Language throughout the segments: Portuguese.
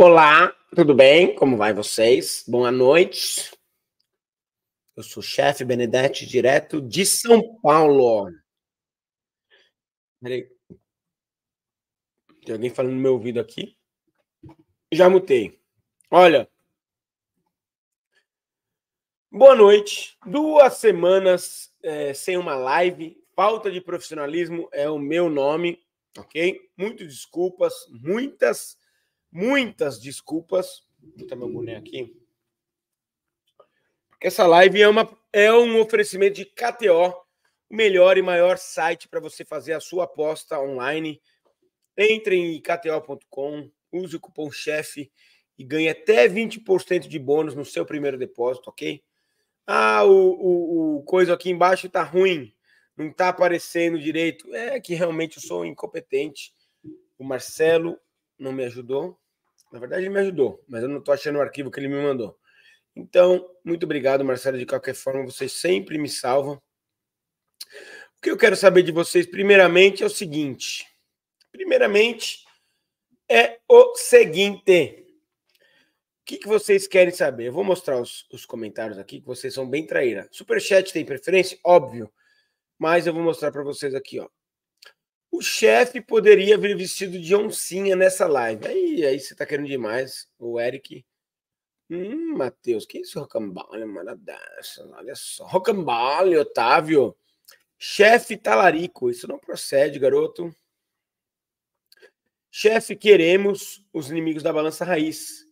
Olá, tudo bem? Como vai vocês? Boa noite. Eu sou o chefe Benedete, direto de São Paulo. Peraí. Tem alguém falando no meu ouvido aqui? Já mutei. Olha. Boa noite. Duas semanas é, sem uma live. Falta de profissionalismo é o meu nome, ok? Muitas desculpas, muitas muitas desculpas. Vou meu boneco aqui. Porque essa live é, uma, é um oferecimento de KTO, o melhor e maior site para você fazer a sua aposta online. Entre em kto.com, use o cupom chefe e ganhe até 20% de bônus no seu primeiro depósito, ok? Ah, o, o, o coisa aqui embaixo está ruim, não está aparecendo direito. É que realmente eu sou incompetente. O Marcelo não me ajudou. Na verdade, ele me ajudou, mas eu não estou achando o arquivo que ele me mandou. Então, muito obrigado, Marcelo. De qualquer forma, vocês sempre me salvam. O que eu quero saber de vocês, primeiramente, é o seguinte. Primeiramente, é o seguinte. O que, que vocês querem saber? Eu vou mostrar os, os comentários aqui, que vocês são bem traíra. Superchat tem preferência? Óbvio. Mas eu vou mostrar para vocês aqui, ó. O chefe poderia vir vestido de oncinha nessa live. Aí, aí você tá querendo demais, o Eric. Hum, Matheus, que isso, rocambole, manadaça, olha só. Rocambole, Otávio. Chefe talarico, isso não procede, garoto. Chefe, queremos os inimigos da balança raiz.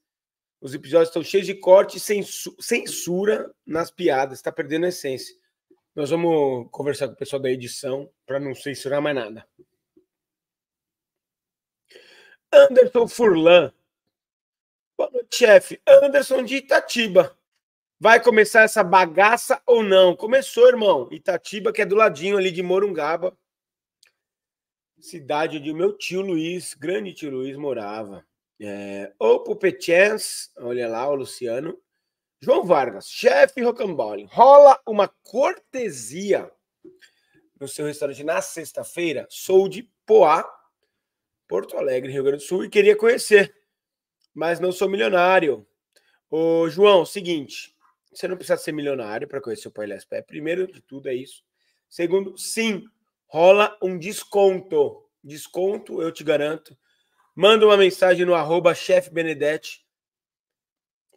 Os episódios estão cheios de corte e censura nas piadas, está perdendo a essência. Nós vamos conversar com o pessoal da edição para não censurar mais nada. Anderson Furlan. Boa noite, chefe. Anderson de Itatiba. Vai começar essa bagaça ou não? Começou, irmão. Itatiba, que é do ladinho ali de Morungaba. Cidade onde o meu tio Luiz, grande tio Luiz, morava. É, o Pupetians, olha lá, o Luciano. João Vargas, chefe Rocambole, rola uma cortesia no seu restaurante na sexta-feira. Sou de Poá, Porto Alegre, Rio Grande do Sul, e queria conhecer, mas não sou milionário. Ô, João, seguinte, você não precisa ser milionário para conhecer o Pailés Pé. Primeiro de tudo é isso. Segundo, sim, rola um desconto. Desconto, eu te garanto. Manda uma mensagem no arroba chefe Benedetti,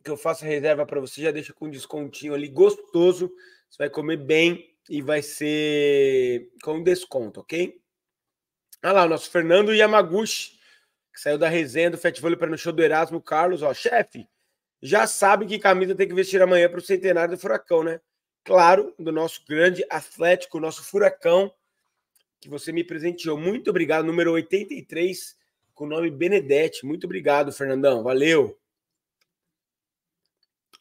que eu faço reserva para você, já deixa com um descontinho ali gostoso. Você vai comer bem e vai ser com desconto, ok? Olha lá, o nosso Fernando Yamaguchi, que saiu da resenha do Fetvôlei para no show do Erasmo Carlos, ó, chefe, já sabe que camisa tem que vestir amanhã para o centenário do Furacão, né? Claro, do nosso grande Atlético, nosso Furacão, que você me presenteou. Muito obrigado, número 83, com o nome Benedetti. Muito obrigado, Fernandão, valeu.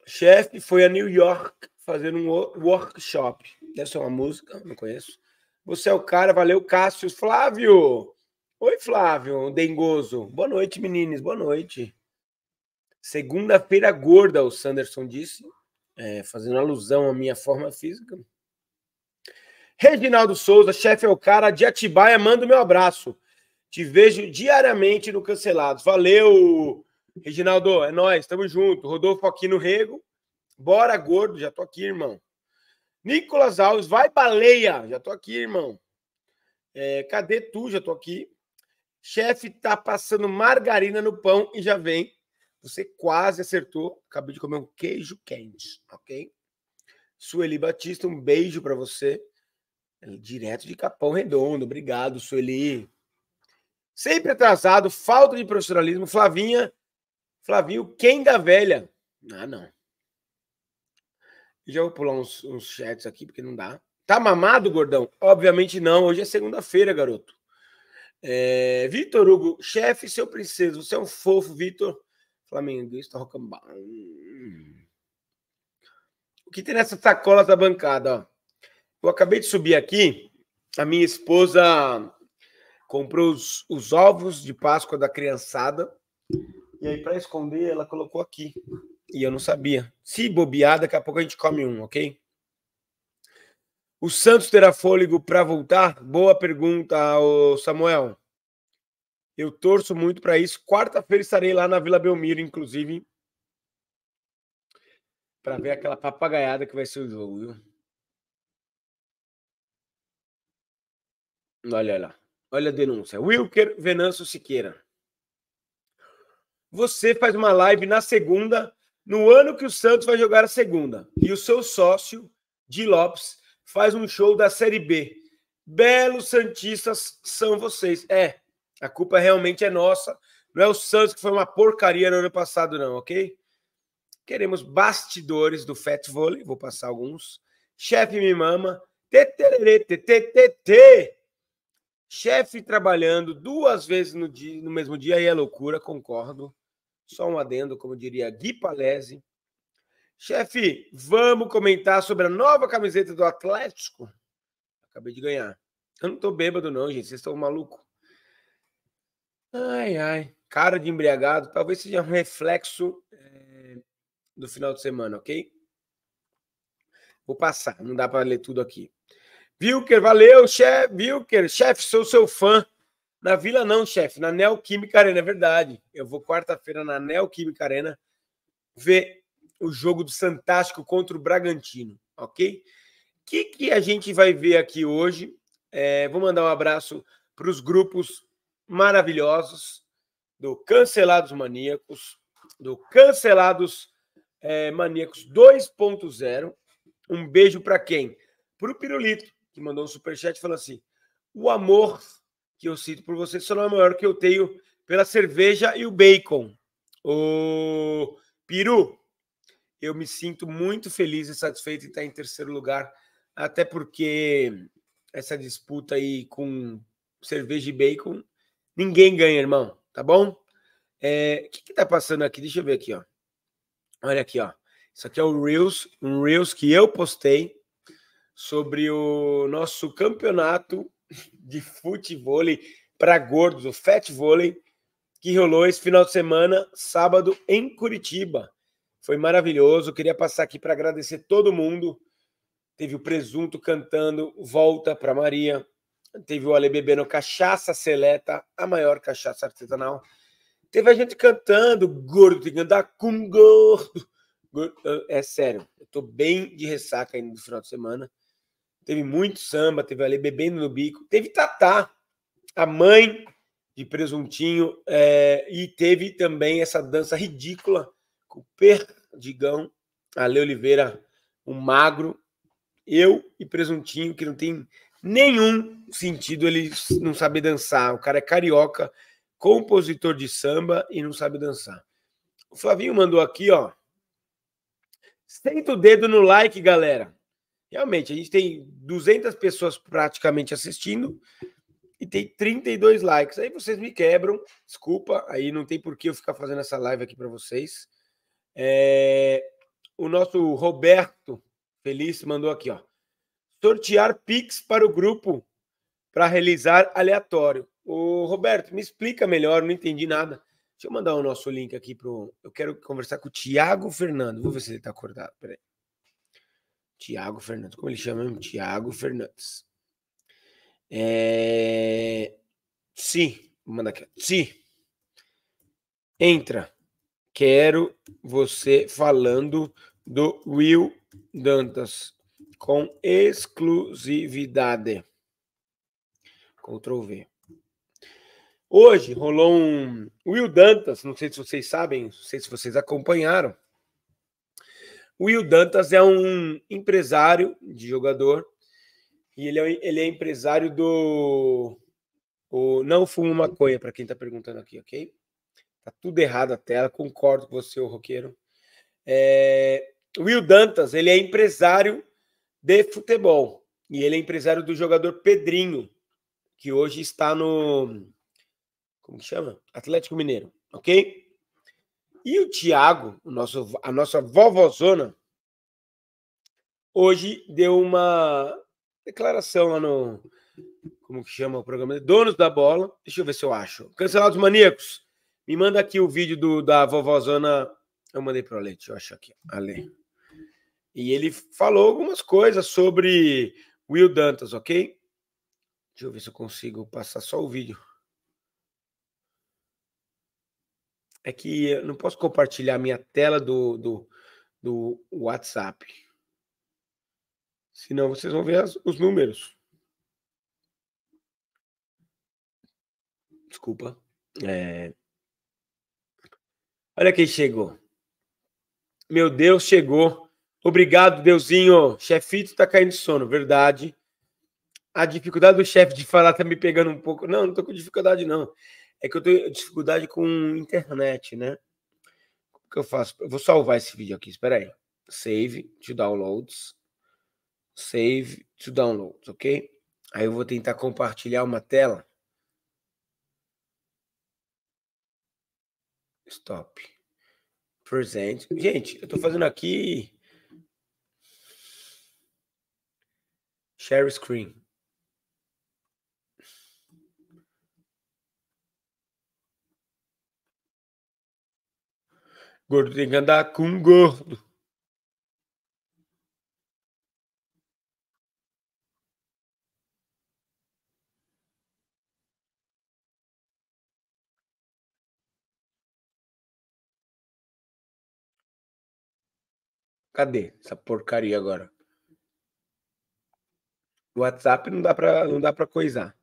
Chefe foi a New York fazer um workshop. essa é uma música, não conheço. Você é o cara, valeu, Cássio. Flávio! Oi, Flávio, dengoso. Boa noite, meninos, boa noite. Segunda-feira gorda, o Sanderson disse, é, fazendo alusão à minha forma física. Reginaldo Souza, chefe é o cara de Atibaia, manda o meu abraço. Te vejo diariamente no Cancelados. Valeu, Reginaldo, é nós, tamo junto. Rodolfo aqui no Rego. Bora, gordo, já tô aqui, irmão. Nicolas Alves, vai baleia. Já tô aqui, irmão. É, cadê tu? Já tô aqui. Chefe tá passando margarina no pão e já vem. Você quase acertou. Acabei de comer um queijo quente, ok? Sueli Batista, um beijo para você. É, direto de Capão Redondo. Obrigado, Sueli. Sempre atrasado, falta de profissionalismo. Flavinha, Flavinho, quem da velha? Ah, não. Já vou pular uns, uns chats aqui, porque não dá. Tá mamado, gordão? Obviamente não. Hoje é segunda-feira, garoto. É, Vitor Hugo, chefe, seu princesa, você é um fofo, Vitor. Flamengo está Hum. O que tem nessa sacola da bancada? Ó? Eu acabei de subir aqui. A minha esposa comprou os, os ovos de Páscoa da criançada. E aí, para esconder, ela colocou aqui. E eu não sabia. Se bobear, daqui a pouco a gente come um, ok? O Santos terá fôlego para voltar? Boa pergunta, Samuel. Eu torço muito para isso. Quarta-feira estarei lá na Vila Belmiro, inclusive, para ver aquela papagaiada que vai ser o jogo, viu? Olha lá. Olha a denúncia. Wilker Venâncio Siqueira. Você faz uma live na segunda no ano que o Santos vai jogar a segunda. E o seu sócio, Di Lopes, faz um show da Série B. Belos Santistas são vocês. É, a culpa realmente é nossa. Não é o Santos que foi uma porcaria no ano passado, não, ok? Queremos bastidores do Fat Volley, vou passar alguns. Chefe me mama. Chefe trabalhando duas vezes no, dia, no mesmo dia aí é loucura, concordo. Só um adendo, como diria Gui Palese. Chefe, vamos comentar sobre a nova camiseta do Atlético? Acabei de ganhar. Eu não tô bêbado, não, gente. Vocês estão maluco. Ai, ai. Cara de embriagado. Talvez seja um reflexo é, do final de semana, ok? Vou passar. Não dá para ler tudo aqui. Vilker, valeu, chefe. Vilker, chefe, sou seu fã. Na Vila não, chefe, na Neoquímica Arena, é verdade. Eu vou quarta-feira na Neoquímica Arena ver o jogo do Santástico contra o Bragantino, ok? O que, que a gente vai ver aqui hoje? É, vou mandar um abraço para os grupos maravilhosos do Cancelados Maníacos, do Cancelados é, Maníacos 2.0. Um beijo para quem? Para o Pirulito, que mandou um superchat falando assim: o amor que eu sinto por você só não é maior que eu tenho pela cerveja e o bacon. O Peru, eu me sinto muito feliz e satisfeito em estar em terceiro lugar, até porque essa disputa aí com cerveja e bacon, ninguém ganha, irmão, tá bom? É, o que, que tá passando aqui? Deixa eu ver aqui, ó. Olha aqui, ó. Isso aqui é o Reels, um Reels que eu postei sobre o nosso campeonato de futebol para gordos, o Fat Vôlei, que rolou esse final de semana, sábado, em Curitiba. Foi maravilhoso. Queria passar aqui para agradecer todo mundo. Teve o Presunto cantando Volta para Maria. Teve o Ale bebendo Cachaça Seleta, a maior cachaça artesanal. Teve a gente cantando Gordo, tem que andar com gordo. É sério, eu tô bem de ressaca ainda do final de semana teve muito samba, teve ali bebendo no bico, teve Tatá, a mãe de Presuntinho, é, e teve também essa dança ridícula com o Perdigão, Ale Oliveira, o Magro, eu e Presuntinho, que não tem nenhum sentido ele não saber dançar. O cara é carioca, compositor de samba e não sabe dançar. O Flavinho mandou aqui, ó. Senta o dedo no like, galera realmente, a gente tem 200 pessoas praticamente assistindo e tem 32 likes. Aí vocês me quebram, desculpa, aí não tem por que eu ficar fazendo essa live aqui para vocês. É... O nosso Roberto Feliz mandou aqui, ó. Sortear Pix para o grupo para realizar aleatório. O Roberto, me explica melhor, não entendi nada. Deixa eu mandar o nosso link aqui pro. Eu quero conversar com o Tiago Fernando. Vou ver se ele está acordado. Peraí. Tiago Fernandes. Como ele chama mesmo? Tiago Fernandes. É... vou manda aqui. Se entra, quero você falando do Will Dantas com exclusividade. Ctrl V. Hoje rolou um Will Dantas, não sei se vocês sabem, não sei se vocês acompanharam. O Will Dantas é um empresário de jogador e ele é, ele é empresário do. O não fumo maconha, para quem está perguntando aqui, ok? Tá tudo errado a tela, concordo com você, o roqueiro. É, Will Dantas, ele é empresário de futebol e ele é empresário do jogador Pedrinho, que hoje está no. Como que chama? Atlético Mineiro, ok? E o Tiago, a nossa vovozona, hoje deu uma declaração lá no. Como que chama o programa? Donos da Bola. Deixa eu ver se eu acho. Cancelados Maníacos. Me manda aqui o vídeo do, da vovozona. Eu mandei para o Ale, deixa eu achar aqui. Ale. E ele falou algumas coisas sobre Will Dantas, ok? Deixa eu ver se eu consigo passar só o vídeo. É que eu não posso compartilhar a minha tela do, do, do WhatsApp. Senão vocês vão ver as, os números. Desculpa. É... Olha quem chegou. Meu Deus, chegou. Obrigado, Deusinho. Chefito tá caindo de sono, verdade. A dificuldade do chefe de falar tá me pegando um pouco. Não, não tô com dificuldade, não. É que eu tenho dificuldade com internet, né? O que eu faço? Eu vou salvar esse vídeo aqui, espera aí. Save to downloads. Save to downloads, ok? Aí eu vou tentar compartilhar uma tela. Stop. Present. Gente, eu tô fazendo aqui. Share screen. Gordo tem que andar com gordo. Cadê essa porcaria agora? O WhatsApp não dá para não dá para coisar.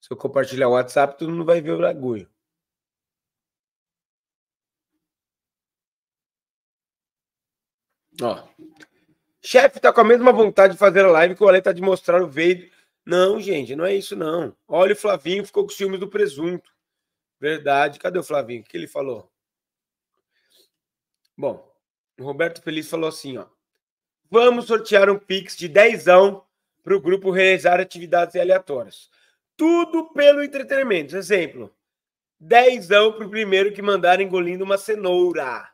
Se eu compartilhar o WhatsApp, tu não vai ver o bagulho. Ó. Chefe tá com a mesma vontade de fazer a live que o Ale tá de mostrar o veio. Não, gente, não é isso não. Olha o Flavinho, ficou com ciúmes do presunto. Verdade. Cadê o Flavinho? O que ele falou? Bom, o Roberto Feliz falou assim, ó. Vamos sortear um Pix de dezão para o grupo realizar atividades aleatórias. Tudo pelo entretenimento. Exemplo, dezão para o primeiro que mandar engolindo uma cenoura.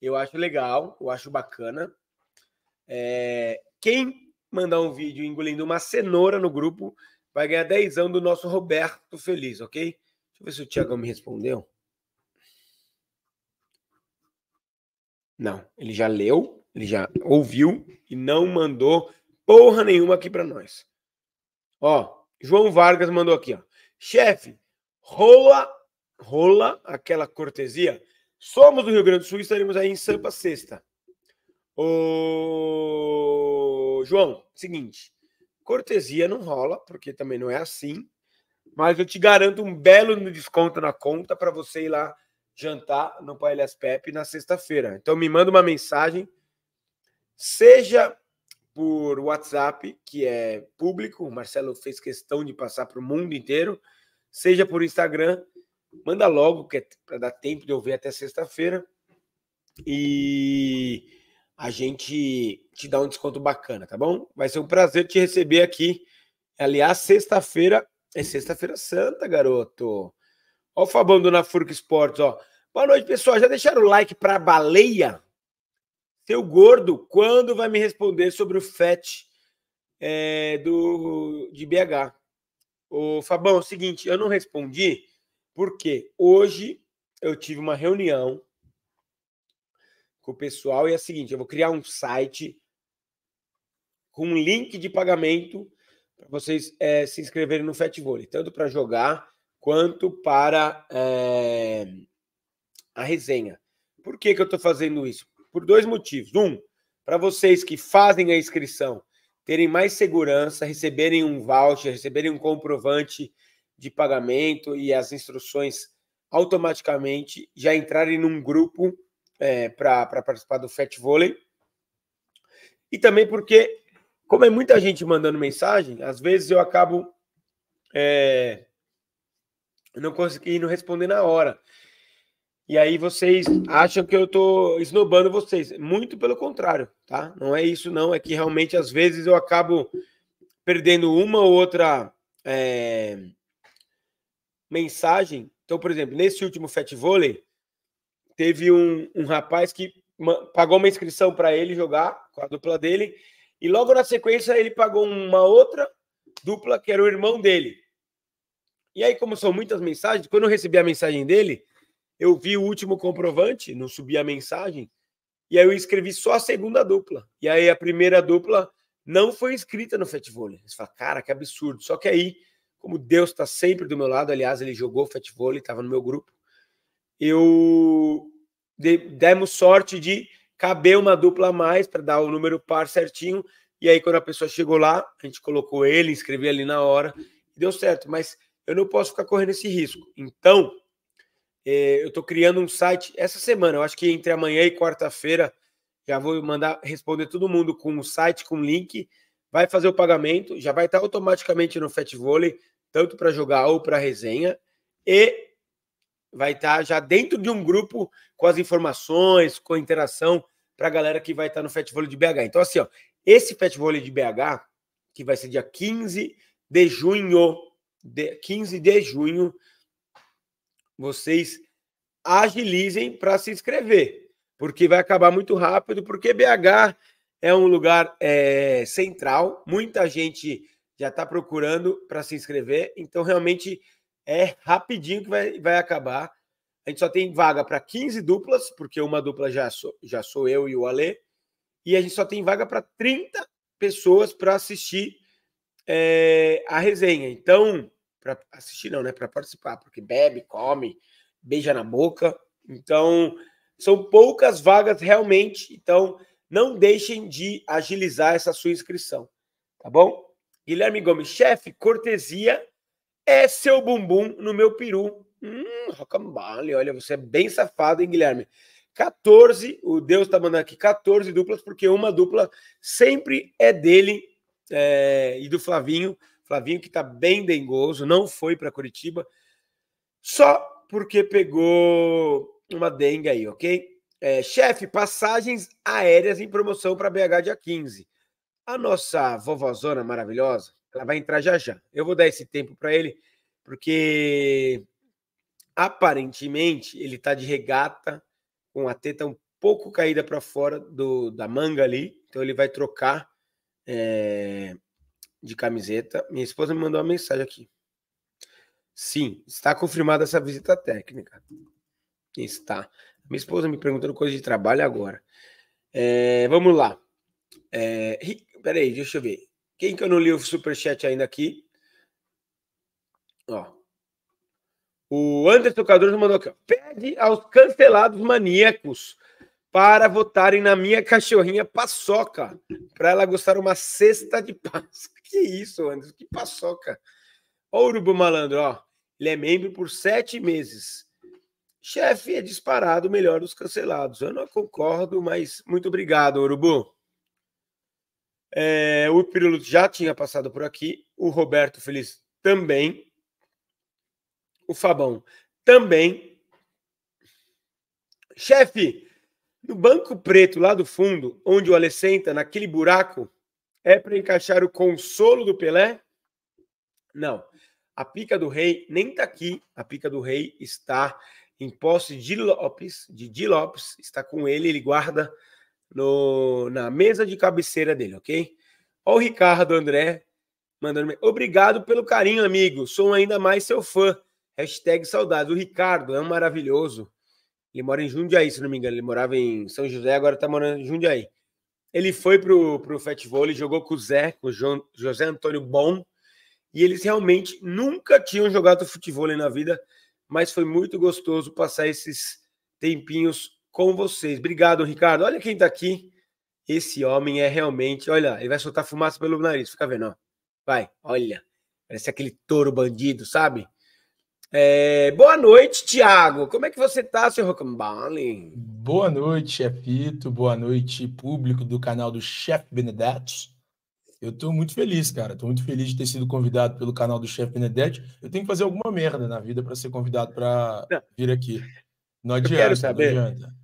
Eu acho legal, eu acho bacana. É, quem mandar um vídeo engolindo uma cenoura no grupo vai ganhar anos do nosso Roberto Feliz, ok? Deixa eu ver se o Thiago me respondeu. Não, ele já leu, ele já ouviu e não mandou porra nenhuma aqui para nós. Ó, João Vargas mandou aqui, ó. Chefe, rola, rola aquela cortesia Somos do Rio Grande do Sul e estaremos aí em Sampa sexta. Ô... João, seguinte. Cortesia não rola, porque também não é assim. Mas eu te garanto um belo desconto na conta para você ir lá jantar no Paelhas Pepe na sexta-feira. Então me manda uma mensagem, seja por WhatsApp, que é público, o Marcelo fez questão de passar para o mundo inteiro, seja por Instagram, Manda logo, que é para dar tempo de eu ver até sexta-feira. E a gente te dá um desconto bacana, tá bom? Vai ser um prazer te receber aqui. Aliás, sexta-feira é sexta-feira santa, garoto. Ó o Fabão do Na Esportes, ó. Boa noite, pessoal. Já deixaram o like pra baleia? Seu gordo, quando vai me responder sobre o FET é, do, de BH? Ô, Fabão, é o seguinte, eu não respondi porque hoje eu tive uma reunião com o pessoal e é o seguinte: eu vou criar um site com um link de pagamento para vocês é, se inscreverem no Fat tanto para jogar quanto para é, a resenha. Por que, que eu estou fazendo isso? Por dois motivos. Um, para vocês que fazem a inscrição terem mais segurança, receberem um voucher, receberem um comprovante de pagamento e as instruções automaticamente já entrarem num grupo é, eh, para participar do Fat Volley. E também porque, como é muita gente mandando mensagem, às vezes eu acabo é, não conseguindo responder na hora. E aí vocês acham que eu estou esnobando vocês. Muito pelo contrário, tá? Não é isso, não. É que realmente, às vezes, eu acabo perdendo uma ou outra é, mensagem. Então, por exemplo, nesse último Fat Volley, teve um, um rapaz que pagou uma inscrição para ele jogar com a dupla dele, e logo na sequência ele pagou uma outra dupla que era o irmão dele. E aí, como são muitas mensagens, quando eu recebi a mensagem dele, eu vi o último comprovante, não subi a mensagem, e aí eu escrevi só a segunda dupla. E aí a primeira dupla não foi inscrita no Fat Volley. Você fala, cara, que absurdo. Só que aí como Deus está sempre do meu lado, aliás, ele jogou futebol, ele estava no meu grupo, eu de, demos sorte de caber uma dupla a mais para dar o número par certinho. E aí, quando a pessoa chegou lá, a gente colocou ele, escreveu ali na hora, deu certo. Mas eu não posso ficar correndo esse risco. Então, é, eu estou criando um site essa semana. Eu acho que entre amanhã e quarta-feira já vou mandar responder todo mundo com o site, com o link vai fazer o pagamento, já vai estar automaticamente no Fat tanto para jogar ou para resenha, e vai estar já dentro de um grupo com as informações, com a interação para a galera que vai estar no Fat de BH. Então, assim, ó, esse Fat de BH, que vai ser dia 15 de junho, de, 15 de junho, vocês agilizem para se inscrever, porque vai acabar muito rápido, porque BH é um lugar é, central, muita gente já está procurando para se inscrever, então realmente é rapidinho que vai, vai acabar. A gente só tem vaga para 15 duplas, porque uma dupla já sou, já sou eu e o Ale, e a gente só tem vaga para 30 pessoas para assistir é, a resenha. Então, para assistir não, né? Para participar, porque bebe, come, beija na boca. Então, são poucas vagas realmente. Então, não deixem de agilizar essa sua inscrição, tá bom? Guilherme Gomes, chefe, cortesia é seu bumbum no meu peru. Hum, rocambole, olha, você é bem safado, hein, Guilherme? 14, o Deus tá mandando aqui 14 duplas, porque uma dupla sempre é dele é, e do Flavinho. Flavinho que tá bem dengoso, não foi para Curitiba, só porque pegou uma dengue aí, ok? É, chefe, passagens aéreas em promoção para BH dia 15. A nossa vovozona maravilhosa, ela vai entrar já já. Eu vou dar esse tempo para ele, porque aparentemente ele está de regata, com a teta um pouco caída para fora do, da manga ali, então ele vai trocar é, de camiseta. Minha esposa me mandou uma mensagem aqui. Sim, está confirmada essa visita técnica. Está. Minha esposa me perguntando coisa de trabalho agora. É, vamos lá. É, peraí, deixa eu ver. Quem que eu não li o superchat ainda aqui? Ó. O Anderson Cardoso mandou aqui. Pede aos cancelados maníacos para votarem na minha cachorrinha paçoca, para ela gostar uma cesta de Páscoa. Que isso, Anderson? Que paçoca. Ó, o Urubu Malandro, ó. Ele é membro por sete meses. Chefe é disparado o melhor dos cancelados. Eu não concordo, mas muito obrigado, Urubu. É, o Pirulo já tinha passado por aqui, o Roberto Feliz também, o Fabão também. Chefe, no banco preto lá do fundo, onde o Ale senta, naquele buraco, é para encaixar o consolo do Pelé? Não. A pica do rei nem está aqui, a pica do rei está em posse de Lopes, de Di Lopes, está com ele, ele guarda no, na mesa de cabeceira dele, ok? Olha o Ricardo André mandando. Obrigado pelo carinho, amigo. Sou ainda mais seu fã. Hashtag saudade. O Ricardo é um maravilhoso. Ele mora em Jundiaí, se não me engano. Ele morava em São José, agora está morando em Jundiaí. Ele foi pro, o Fat Vôlei, jogou com o Zé, com o José Antônio Bom. E eles realmente nunca tinham jogado futebol na vida mas foi muito gostoso passar esses tempinhos com vocês. Obrigado, Ricardo. Olha quem está aqui. Esse homem é realmente. Olha, ele vai soltar fumaça pelo nariz, fica vendo, ó. Vai, olha. Parece aquele touro bandido, sabe? É, boa noite, Tiago. Como é que você tá, seu Rocambole? Boa noite, chefito. Boa noite, público do canal do Chef Benedetto. Eu estou muito feliz, cara. Estou muito feliz de ter sido convidado pelo canal do Chefe Benedetti. Eu tenho que fazer alguma merda na vida para ser convidado para vir aqui. Não adianta, quero saber.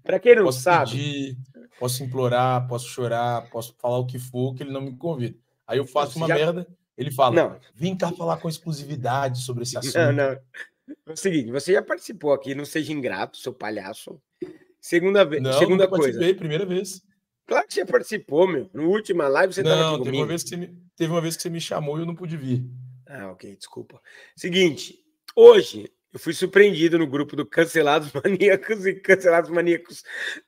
Para quem não posso sabe. Pedir, posso implorar, posso chorar, posso falar o que for, que ele não me convida. Aí eu faço Você uma já... merda, ele fala: não. vem cá falar com exclusividade sobre esse assunto. Não, não. É o seguinte, você já participou aqui, não seja ingrato, seu palhaço. Segunda vez, segunda coisa. primeira vez. Claro que você participou, meu. No última live você estava aqui comigo. Teve uma, vez que me, teve uma vez que você me chamou e eu não pude vir. Ah, ok, desculpa. Seguinte, hoje eu fui surpreendido no grupo do Cancelados Maníacos e Cancelados Maníacos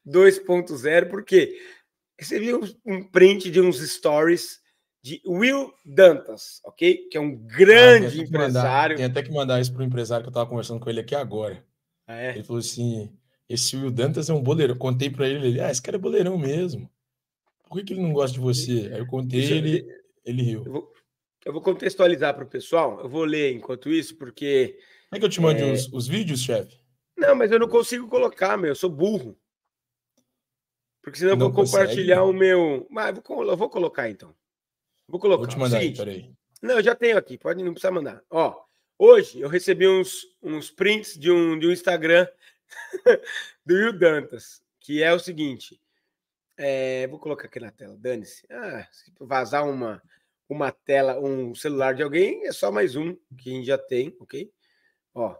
2.0, porque recebi um print de uns stories de Will Dantas, ok? Que é um grande ah, tem empresário. Mandar, tem até que mandar isso para o empresário que eu estava conversando com ele aqui agora. Ah, é? Ele falou assim: esse Will Dantas é um boleirão. Contei para ele, ele, ah, esse cara é boleirão mesmo. Por que, que ele não gosta de você? Aí eu contei, ele, ele riu. Eu vou, eu vou contextualizar para o pessoal, eu vou ler enquanto isso, porque. Como é que eu te mando é... os, os vídeos, chefe? Não, mas eu não consigo colocar, meu, eu sou burro. Porque senão não eu vou consegue, compartilhar não. o meu. Mas eu vou, colocar então. Vou colocar. Vou te mandar, aí, peraí. Não, eu já tenho aqui, pode, não precisa mandar. Ó, hoje eu recebi uns, uns prints de um, de um Instagram do Will Dantas, que é o seguinte. É, vou colocar aqui na tela, dane-se. Ah, se vazar uma, uma tela, um celular de alguém, é só mais um que a gente já tem, ok? Ó, ah,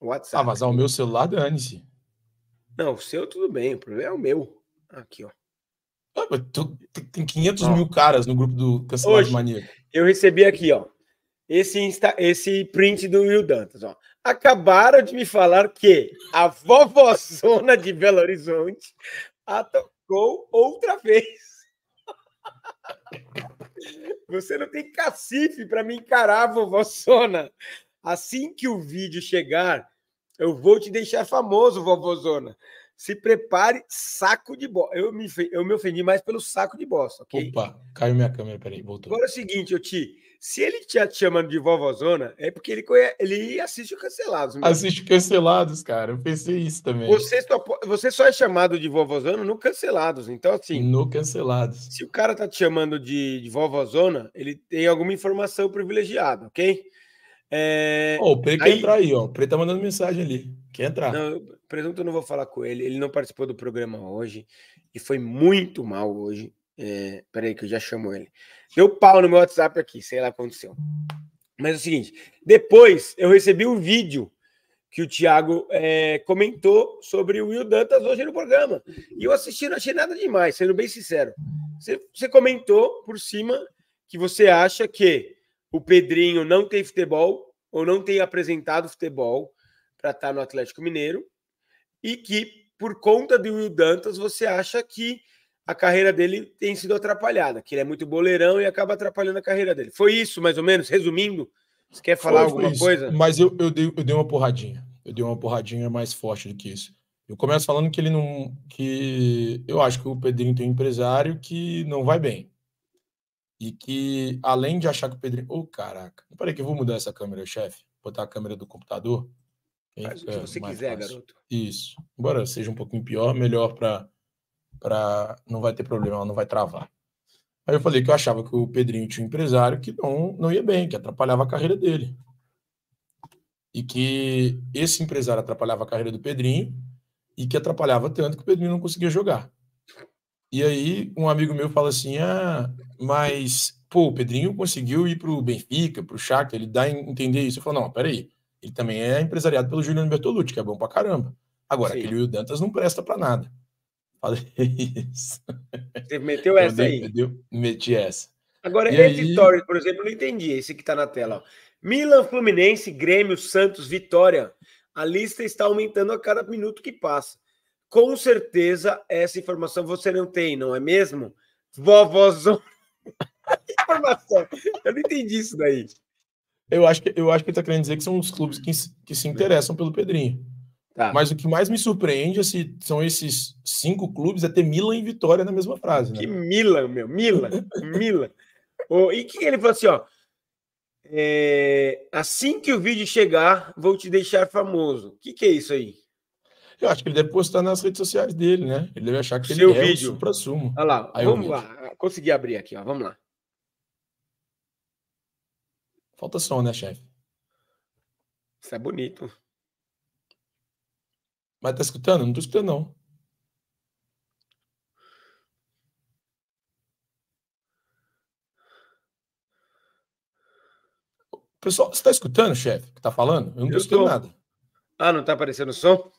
WhatsApp. Ah, vazar o meu celular, dane-se. Não, o seu tudo bem, o problema é o meu. Aqui, ó. Ah, tem 500 ó. mil caras no grupo do Cancelado de Mania. Eu recebi aqui, ó esse, Insta, esse print do Will Dantas. Ó. Acabaram de me falar que a vovozona de Belo Horizonte atacou outra vez. Você não tem cacife para me encarar, vovozona. Assim que o vídeo chegar, eu vou te deixar famoso, vovozona. Se prepare, saco de bosta. Eu me, eu me ofendi mais pelo saco de bosta, ok? Opa, caiu minha câmera, peraí, voltou. Agora é o seguinte, eu te se ele tá te chamando de vovozona, é porque ele, ele assiste o Cancelados. Mesmo. É? Assiste Cancelados, cara. Eu pensei isso também. Você só, você só é chamado de vovozona no Cancelados. Então, assim. No Cancelados. Se o cara tá te chamando de, de vovozona, ele tem alguma informação privilegiada, ok? É... Oh, o Pre quer aí... entrar aí, ó. O Pre tá mandando mensagem ali. Quer entrar? Não, presunto, eu não vou falar com ele. Ele não participou do programa hoje e foi muito mal hoje. É, peraí, que eu já chamo ele. Deu pau no meu WhatsApp aqui, sei lá o que aconteceu. Mas é o seguinte: depois eu recebi um vídeo que o Thiago é, comentou sobre o Will Dantas hoje no programa. E eu assisti, não achei nada demais, sendo bem sincero. Você, você comentou por cima que você acha que o Pedrinho não tem futebol ou não tem apresentado futebol para estar tá no Atlético Mineiro e que por conta do Will Dantas você acha que a carreira dele tem sido atrapalhada, que ele é muito boleirão e acaba atrapalhando a carreira dele. Foi isso, mais ou menos, resumindo? Você quer falar foi, alguma coisa? Mas eu, eu, dei, eu dei uma porradinha. Eu dei uma porradinha mais forte do que isso. Eu começo falando que ele não. que Eu acho que o Pedrinho tem um empresário que não vai bem. E que, além de achar que o Pedrinho. Ô, oh, caraca. Peraí, que eu vou mudar essa câmera, chefe. Botar a câmera do computador. Faz o que você quiser, fácil. garoto. Isso. Embora seja um pouquinho pior, melhor para para não vai ter problema, não vai travar. Aí eu falei que eu achava que o Pedrinho tinha um empresário que não, não ia bem, que atrapalhava a carreira dele. E que esse empresário atrapalhava a carreira do Pedrinho e que atrapalhava tanto que o Pedrinho não conseguia jogar. E aí um amigo meu fala assim: ah, mas pô, o Pedrinho conseguiu ir pro Benfica, pro o Shakhtar, ele dá a entender isso. Eu falo: não, peraí, ele também é empresariado pelo Juliano Bertolucci, que é bom pra caramba. Agora, Sim. aquele Will Dantas não presta para nada. Falei isso. Você meteu essa aí? Deu, meti essa. Agora, e esse aí... por exemplo, eu não entendi. Esse que está na tela. Ó. Milan, Fluminense, Grêmio, Santos, Vitória. A lista está aumentando a cada minuto que passa. Com certeza, essa informação você não tem, não é mesmo? Vovózão. informação. Eu não entendi isso daí. Eu acho que, eu acho que ele está querendo dizer que são os clubes que, que se é. interessam pelo Pedrinho. Tá. Mas o que mais me surpreende assim, são esses cinco clubes, é ter Milan e Vitória na mesma frase. Né? Que Milan, meu, Milan, Milan. Oh, e que ele falou assim, ó. É, assim que o vídeo chegar, vou te deixar famoso. O que, que é isso aí? Eu acho que ele deve postar nas redes sociais dele, né? Ele deve achar que Seu ele vídeo. é o supra-sumo. Olha lá, aí vamos lá. Consegui abrir aqui, ó. Vamos lá. Falta som, né, chefe? Isso é bonito. Mas tá escutando? Não tô escutando, não. Pessoal, você tá escutando, chefe, que tá falando? Eu não tô eu escutando tô... nada. Ah, não tá aparecendo o som?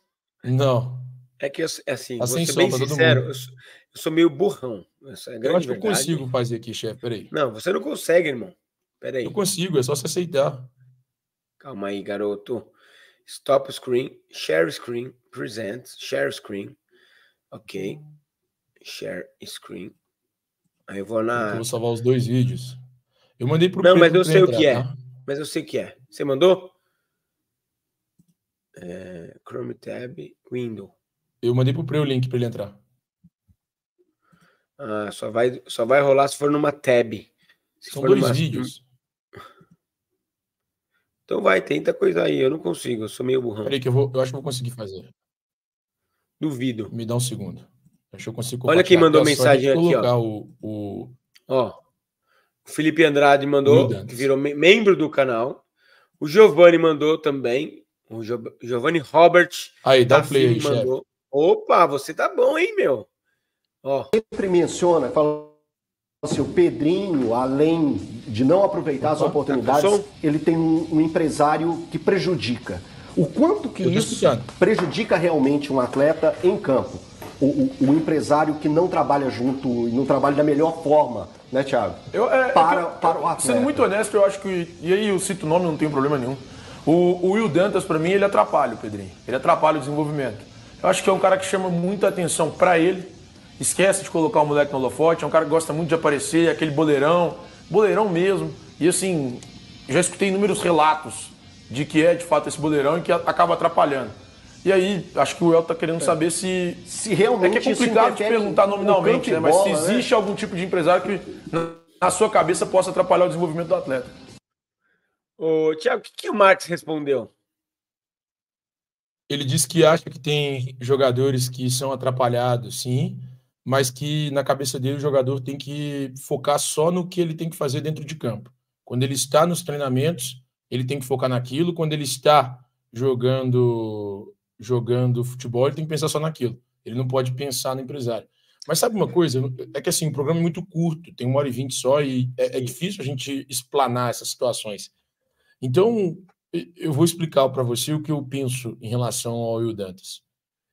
Não. É que, é assim, tá vou ser bem sincero, eu sou, eu sou, meio burrão. Essa é eu acho que eu consigo fazer aqui, chefe, peraí. Não, você não consegue, irmão. Peraí. Eu consigo, é só você aceitar. Calma aí, garoto. Stop screen, share screen, present Share Screen. Ok. Hum. Share Screen. Aí eu vou na. Eu vou salvar os dois vídeos. Eu mandei pro. Não, mas eu sei entrar, o que é. Tá? Mas eu sei o que é. Você mandou? É, Chrome Tab, Window. Eu mandei pro Pre o link para ele entrar. Ah, só vai, só vai rolar se for numa tab. Se São dois numa... vídeos. Então vai, tenta coisa aí. Eu não consigo, eu sou meio burrão. Peraí, que eu, vou, eu acho que vou conseguir fazer. Duvido. Me dá um segundo. Deixa eu consigo Olha quem mandou aqui, mensagem aqui, ó. O, o... Ó, o Felipe Andrade mandou, que virou membro do canal. O Giovanni mandou também. O jo Giovanni Robert. Aí, dá um play aí, mandou. Opa, você tá bom, hein, meu? Ó. Sempre menciona, fala assim, o Pedrinho, além de não aproveitar Opa, as oportunidades, tá ele tem um, um empresário que prejudica. O quanto que isso prejudica realmente um atleta em campo? O, o, o, empresário que não trabalha junto e não trabalha da melhor forma, né, Thiago? Eu, é, é para, é eu, para o atleta. Sendo muito honesto, eu acho que. E aí eu cito o nome, não tenho problema nenhum. O, o Will Dantas, para mim, ele atrapalha o Pedrinho. Ele atrapalha o desenvolvimento. Eu acho que é um cara que chama muita atenção para ele. Esquece de colocar o moleque no holofote. É um cara que gosta muito de aparecer, é aquele boleirão. Boleirão mesmo. E assim, já escutei inúmeros relatos de que é de fato esse boleirão e que acaba atrapalhando. E aí, acho que o El está querendo é. saber se. Se realmente. É que é complicado te perguntar nominalmente, né? Mas bola, se né? existe né? algum tipo de empresário que, na sua cabeça, possa atrapalhar o desenvolvimento do atleta. Ô, Tiago, o que, que o Max respondeu? Ele disse que acha que tem jogadores que são atrapalhados, sim, mas que na cabeça dele o jogador tem que focar só no que ele tem que fazer dentro de campo. Quando ele está nos treinamentos, ele tem que focar naquilo. Quando ele está jogando jogando futebol, ele tem que pensar só naquilo. Ele não pode pensar no empresário. Mas sabe uma coisa? É que assim, o programa é muito curto, tem uma hora e vinte só, e é, é difícil a gente explanar essas situações. Então, eu vou explicar para você o que eu penso em relação ao Will Dantas.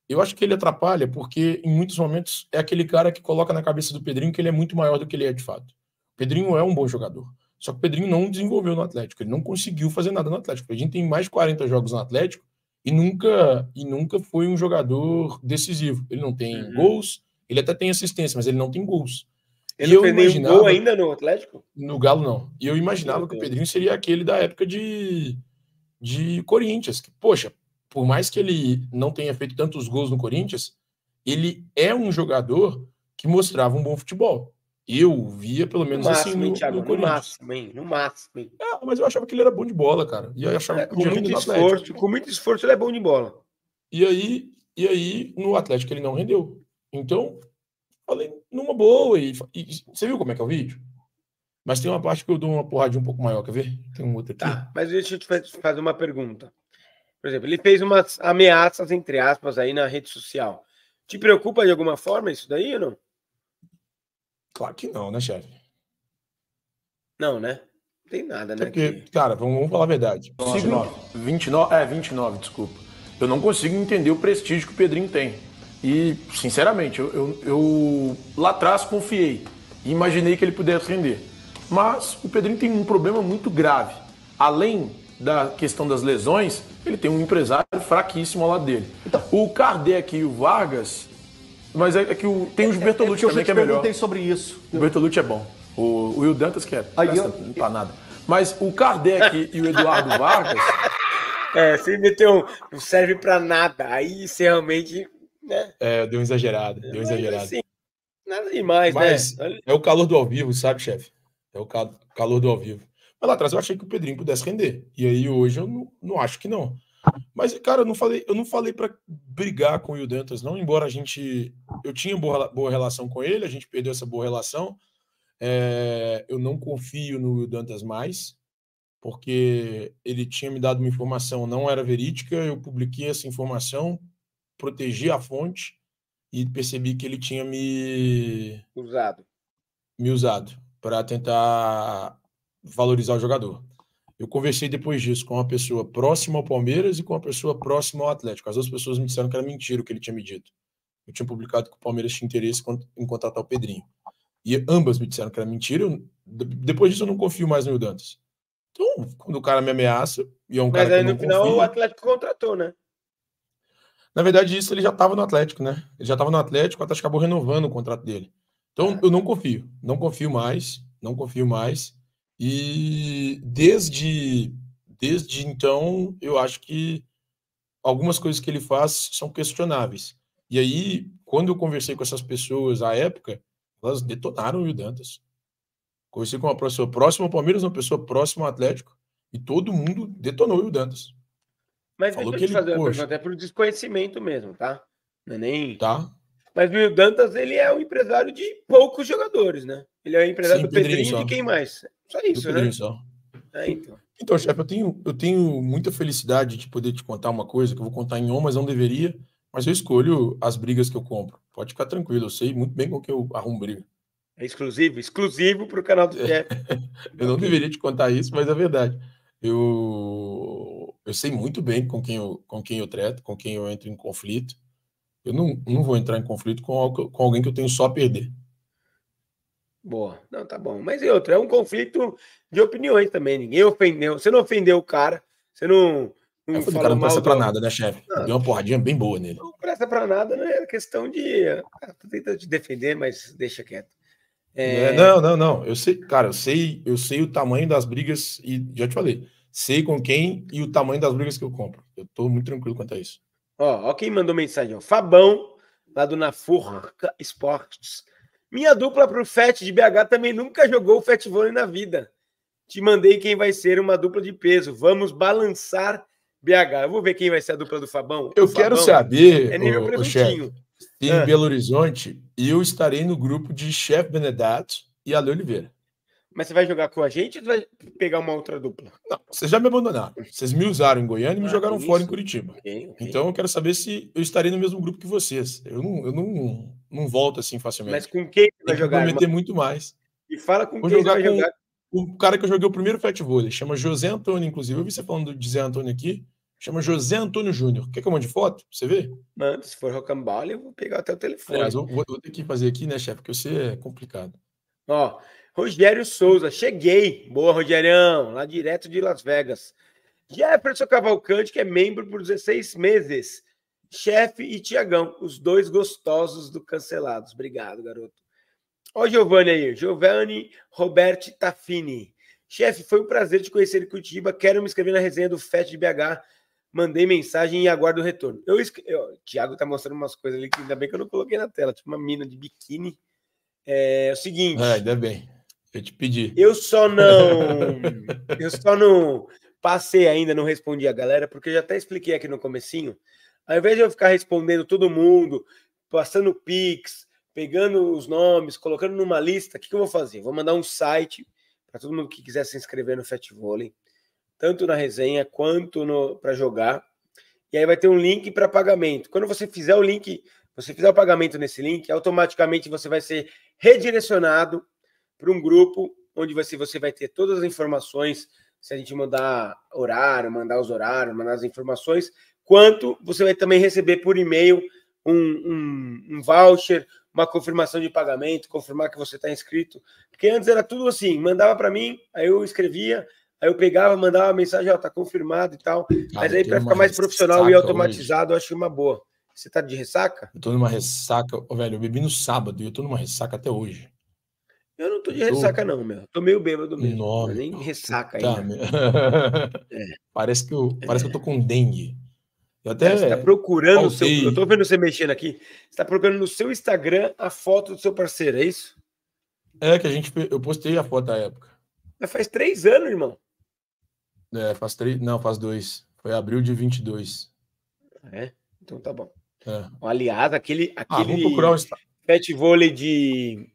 Eu acho que ele atrapalha porque, em muitos momentos, é aquele cara que coloca na cabeça do Pedrinho que ele é muito maior do que ele é de fato. O Pedrinho é um bom jogador. Só que o Pedrinho não desenvolveu no Atlético, ele não conseguiu fazer nada no Atlético. A gente tem mais de 40 jogos no Atlético e nunca, e nunca foi um jogador decisivo. Ele não tem uhum. gols, ele até tem assistência, mas ele não tem gols. Ele não tem nenhum gol ainda no Atlético? No Galo, não. E eu imaginava que o Pedrinho seria aquele da época de, de Corinthians. Que, poxa, por mais que ele não tenha feito tantos gols no Corinthians, ele é um jogador que mostrava um bom futebol. Eu via, pelo menos no assim, máximo, assim, no, Thiago, no, no máximo, hein? No máximo, hein? É, mas eu achava que ele era bom de bola, cara. E aí achava é, com muito esforço, com muito esforço ele é bom de bola. E aí, e aí no Atlético ele não rendeu. Então, falei numa boa e, e você viu como é que é o vídeo? Mas tem uma parte que eu dou uma porradinha um pouco maior, quer ver? Tem um outro tá, aqui. Tá, mas deixa eu te fazer uma pergunta. Por exemplo, ele fez umas ameaças, entre aspas, aí na rede social. Te preocupa de alguma forma isso daí ou não? Claro que não, né, chefe? Não, né? Não tem nada, né? Porque, cara, vamos, vamos, falar a verdade. 29. 29, é, 29, desculpa. Eu não consigo entender o prestígio que o Pedrinho tem. E, sinceramente, eu, eu, eu lá atrás confiei e imaginei que ele pudesse render. Mas o Pedrinho tem um problema muito grave. Além da questão das lesões, ele tem um empresário fraquíssimo ao lado dele. Então, o Kardec e o Vargas mas é, é que o, tem os Bertolucci é, é, que é melhor. Eu perguntei sobre isso. O Bertolucci é bom. O, o Will Dantas que é. Aí eu... Não tá nada. Mas o Kardec e o Eduardo Vargas. É, se meter um. Não serve pra nada. Aí você realmente. Né? É, deu um exagerado. Deu um exagerado. Assim, nada demais, né? Mas né? É o calor do ao vivo, sabe, chefe? É o calor do ao vivo. Mas lá atrás eu achei que o Pedrinho pudesse render. E aí hoje eu não, não acho que não. Mas, cara, eu não falei, eu não falei para brigar com o Dantas, não, embora a gente. Eu tinha boa, boa relação com ele, a gente perdeu essa boa relação. É, eu não confio no Will Dantas mais, porque ele tinha me dado uma informação, não era verídica, eu publiquei essa informação, protegi a fonte e percebi que ele tinha me usado, me usado para tentar valorizar o jogador. Eu conversei depois disso com uma pessoa próxima ao Palmeiras e com uma pessoa próxima ao Atlético. As duas pessoas me disseram que era mentira o que ele tinha me dito. Eu tinha publicado que o Palmeiras tinha interesse em contratar o Pedrinho. E ambas me disseram que era mentira. Eu, depois disso, eu não confio mais no Will Dantas. Então, quando o cara me ameaça, e é um Mas cara. Mas aí no final confia, o Atlético contratou, né? Na verdade, isso ele já estava no Atlético, né? Ele já estava no Atlético, o Atlético acabou renovando o contrato dele. Então, é. eu não confio. Não confio mais. Não confio mais. E desde, desde então, eu acho que algumas coisas que ele faz são questionáveis. E aí, quando eu conversei com essas pessoas à época, elas detonaram o Will Dantas. Conversei com uma pessoa próxima ao Palmeiras, uma pessoa próxima ao Atlético, e todo mundo detonou o Will Dantas. Mas Falou deixa eu te fazer ele, pergunta, até por desconhecimento mesmo, tá? Não é nem tá. Mas o Dantas, ele é um empresário de poucos jogadores, né? Ele é um empresário Sim, do Pedrinho, Pedrinho e de quem mais? Só isso, né? Só. É, então. Então, chefe, eu tenho, eu tenho muita felicidade de poder te contar uma coisa que eu vou contar em on, mas não deveria. Mas eu escolho as brigas que eu compro. Pode ficar tranquilo, eu sei muito bem com que eu é arrumo briga. É exclusivo, exclusivo para o canal do é. Jeff. eu não deveria te contar isso, mas é verdade. Eu, eu sei muito bem com quem eu, com quem eu treto, com quem eu entro em conflito. Eu não, não vou entrar em conflito com, com alguém que eu tenho só a perder. Boa, não, tá bom. Mas e outro, é um conflito de opiniões também. Ninguém ofendeu. Você não ofendeu o cara, você não. Não, é, fala cara, não presta do... pra nada, né, chefe? Deu uma porradinha bem boa nele. Não presta pra nada, né? é questão de. Ah, tô tentando te defender, mas deixa quieto. É... Né? Não, não, não. Eu sei, cara, eu sei, eu sei o tamanho das brigas e já te falei, sei com quem e o tamanho das brigas que eu compro. Eu tô muito tranquilo quanto a isso. Ó, ó quem mandou mensagem, ó. Fabão, lá do Na Forca Esportes. Minha dupla pro FET de BH também nunca jogou FET vôlei na vida. Te mandei quem vai ser uma dupla de peso. Vamos balançar BH. Eu vou ver quem vai ser a dupla do Fabão. Eu quero saber, é o, o chefe, ah. em Belo Horizonte eu estarei no grupo de Chef Benedato e Ale Oliveira. Mas você vai jogar com a gente ou vai pegar uma outra dupla? Não, vocês já me abandonaram. Vocês me usaram em Goiânia e me ah, jogaram isso. fora em Curitiba. Okay, okay. Então eu quero saber se eu estarei no mesmo grupo que vocês. Eu não, eu não, não volto assim facilmente. Mas com quem você vai jogar? Vou meter muito mais. E fala com Vou quem jogar vai com jogar. O cara que eu joguei o primeiro flat vôlei, chama José Antônio, inclusive. Eu vi você falando de José Antônio aqui. Chama José Antônio Júnior. Quer que eu mande foto? Você vê? Mano, se for rocambole, eu vou pegar até o telefone. Aliás, vou, vou ter que fazer aqui, né, chefe? Porque você é complicado. Ó, Rogério Souza, cheguei. Boa, Rogerião, lá direto de Las Vegas. Jefferson Cavalcante, que é membro por 16 meses. Chefe e Tiagão, os dois gostosos do Cancelados. Obrigado, garoto. Ó, Giovanni aí, Giovanni Roberti Tafini. Chefe, foi um prazer te conhecer em Curitiba. Quero me inscrever na resenha do FET de BH. Mandei mensagem e aguardo o retorno. Eu, eu Tiago tá mostrando umas coisas ali que ainda bem que eu não coloquei na tela. Tipo uma mina de biquíni. É, é o seguinte. Ah, ainda bem. Eu te pedi. Eu só não. eu só não passei ainda, não respondi a galera, porque eu já até expliquei aqui no comecinho. Ao invés de eu ficar respondendo todo mundo, passando Pix, pegando os nomes, colocando numa lista, o que, que eu vou fazer? Vou mandar um site para todo mundo que quiser se inscrever no Fat Volley, tanto na resenha quanto para jogar. E aí vai ter um link para pagamento. Quando você fizer o link, você fizer o pagamento nesse link, automaticamente você vai ser redirecionado para um grupo onde você, você vai ter todas as informações, se a gente mandar horário, mandar os horários, mandar as informações, quanto você vai também receber por e-mail um, um, um voucher, uma confirmação de pagamento, confirmar que você está inscrito. Porque antes era tudo assim, mandava para mim, aí eu escrevia, Aí eu pegava, mandava uma mensagem, ó, tá confirmado e tal. Mas aí, para ficar mais profissional e automatizado, hoje. eu acho uma boa. Você está de ressaca? Eu tô numa ressaca, oh, velho, eu bebi no sábado e eu tô numa ressaca até hoje. Eu não tô de ressaca, tô... não, meu. Tô meio bêbado mesmo. Nossa, nem ressaca tá, ainda. é. Parece, que eu, parece que eu tô com é. dengue. Eu até é, você tá procurando seu, Eu tô vendo você mexendo aqui. Você tá procurando no seu Instagram a foto do seu parceiro, é isso? É, que a gente. Eu postei a foto da época. Mas faz três anos, irmão. É, faz três. Não, faz dois. Foi abril de 22. É? Então tá bom. É. Aliás, aquele. aquele ah, vamos procurar o Instagram. Pet vôlei de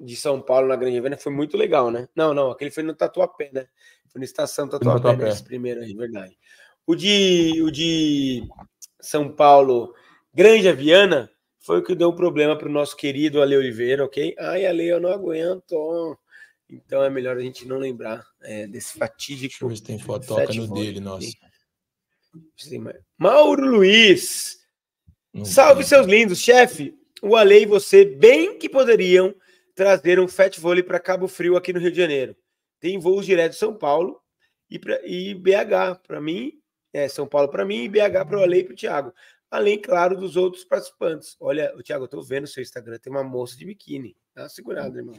de São Paulo na Grande Viana né, foi muito legal, né? Não, não, aquele foi no Tatuapé, né? Foi na estação Tatuapé, Tatuapé. Né, esse primeiro aí, verdade. O de, o de São Paulo, Grande Aviana, é foi o que deu um problema para o nosso querido Ale Oliveira, ok? Ai, Ale, eu não aguento. Então é melhor a gente não lembrar é, desse fatídico. Deixa eu ver se tem fotoca no dele, nossa. Mauro Luiz. Não Salve, tem. seus lindos, chefe. O Ale e você bem que poderiam trazer um fat para Cabo Frio aqui no Rio de Janeiro. Tem voos direto de São Paulo e, pra, e BH para mim, é, São Paulo para mim e BH para o Ale e para o Thiago. Além, claro, dos outros participantes. Olha, o Thiago, eu tô vendo o seu Instagram, tem uma moça de biquíni. Tá segurado, irmão.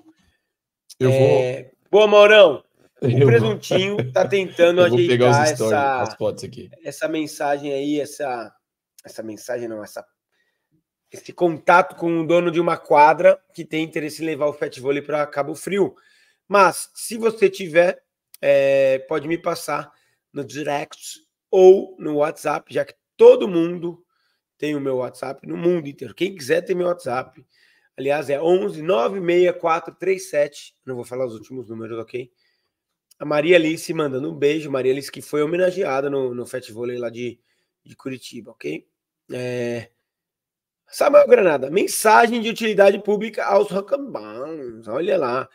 Eu é... vou. Boa, Maurão. O presuntinho vou... tá tentando ajeitar essa, as fotos aqui. essa mensagem aí, essa essa mensagem não, essa esse contato com o dono de uma quadra que tem interesse em levar o Fat Vôlei para Cabo Frio. Mas, se você tiver, é, pode me passar no direct ou no WhatsApp, já que todo mundo tem o meu WhatsApp no mundo inteiro. Quem quiser tem meu WhatsApp. Aliás, é 11 96437. Não vou falar os últimos números, ok? A Maria Alice mandando um beijo. Maria Alice que foi homenageada no, no Fat lá de, de Curitiba, ok? É, Samuel Granada, mensagem de utilidade pública aos rocambans. Olha lá.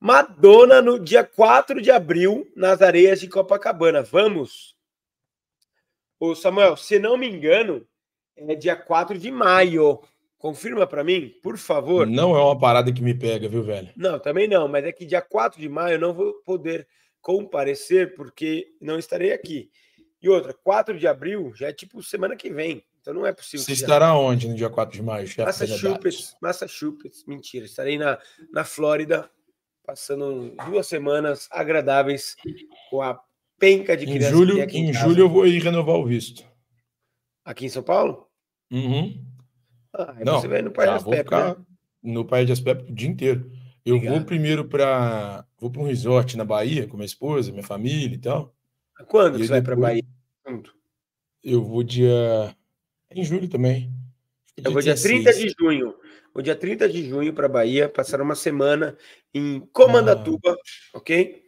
Madonna no dia 4 de abril, nas areias de Copacabana. Vamos? Ô Samuel, se não me engano, é dia 4 de maio. Confirma para mim, por favor. Não é uma parada que me pega, viu, velho? Não, também não, mas é que dia 4 de maio eu não vou poder comparecer porque não estarei aqui. E outra, 4 de abril já é tipo semana que vem. Então não é possível. Você estará já... onde no dia 4 de maio, chefe? Massachusetts, Massachusetts, mentira. Estarei na, na Flórida, passando duas semanas agradáveis com a penca de crianças. Em julho, aqui em, em julho eu vou ir renovar o visto. Aqui em São Paulo? Uhum. Ah, não, você vai no Pai de aspecto né? No Pai de o dia inteiro. Eu Obrigado. vou primeiro para vou para um resort na Bahia com minha esposa, minha família e tal. Quando e você vai para Bahia? Eu vou dia é em julho também. Eu vou dia 30 de junho. O dia 30 de junho para Bahia, passar uma semana em Comandatuba, ah, ok?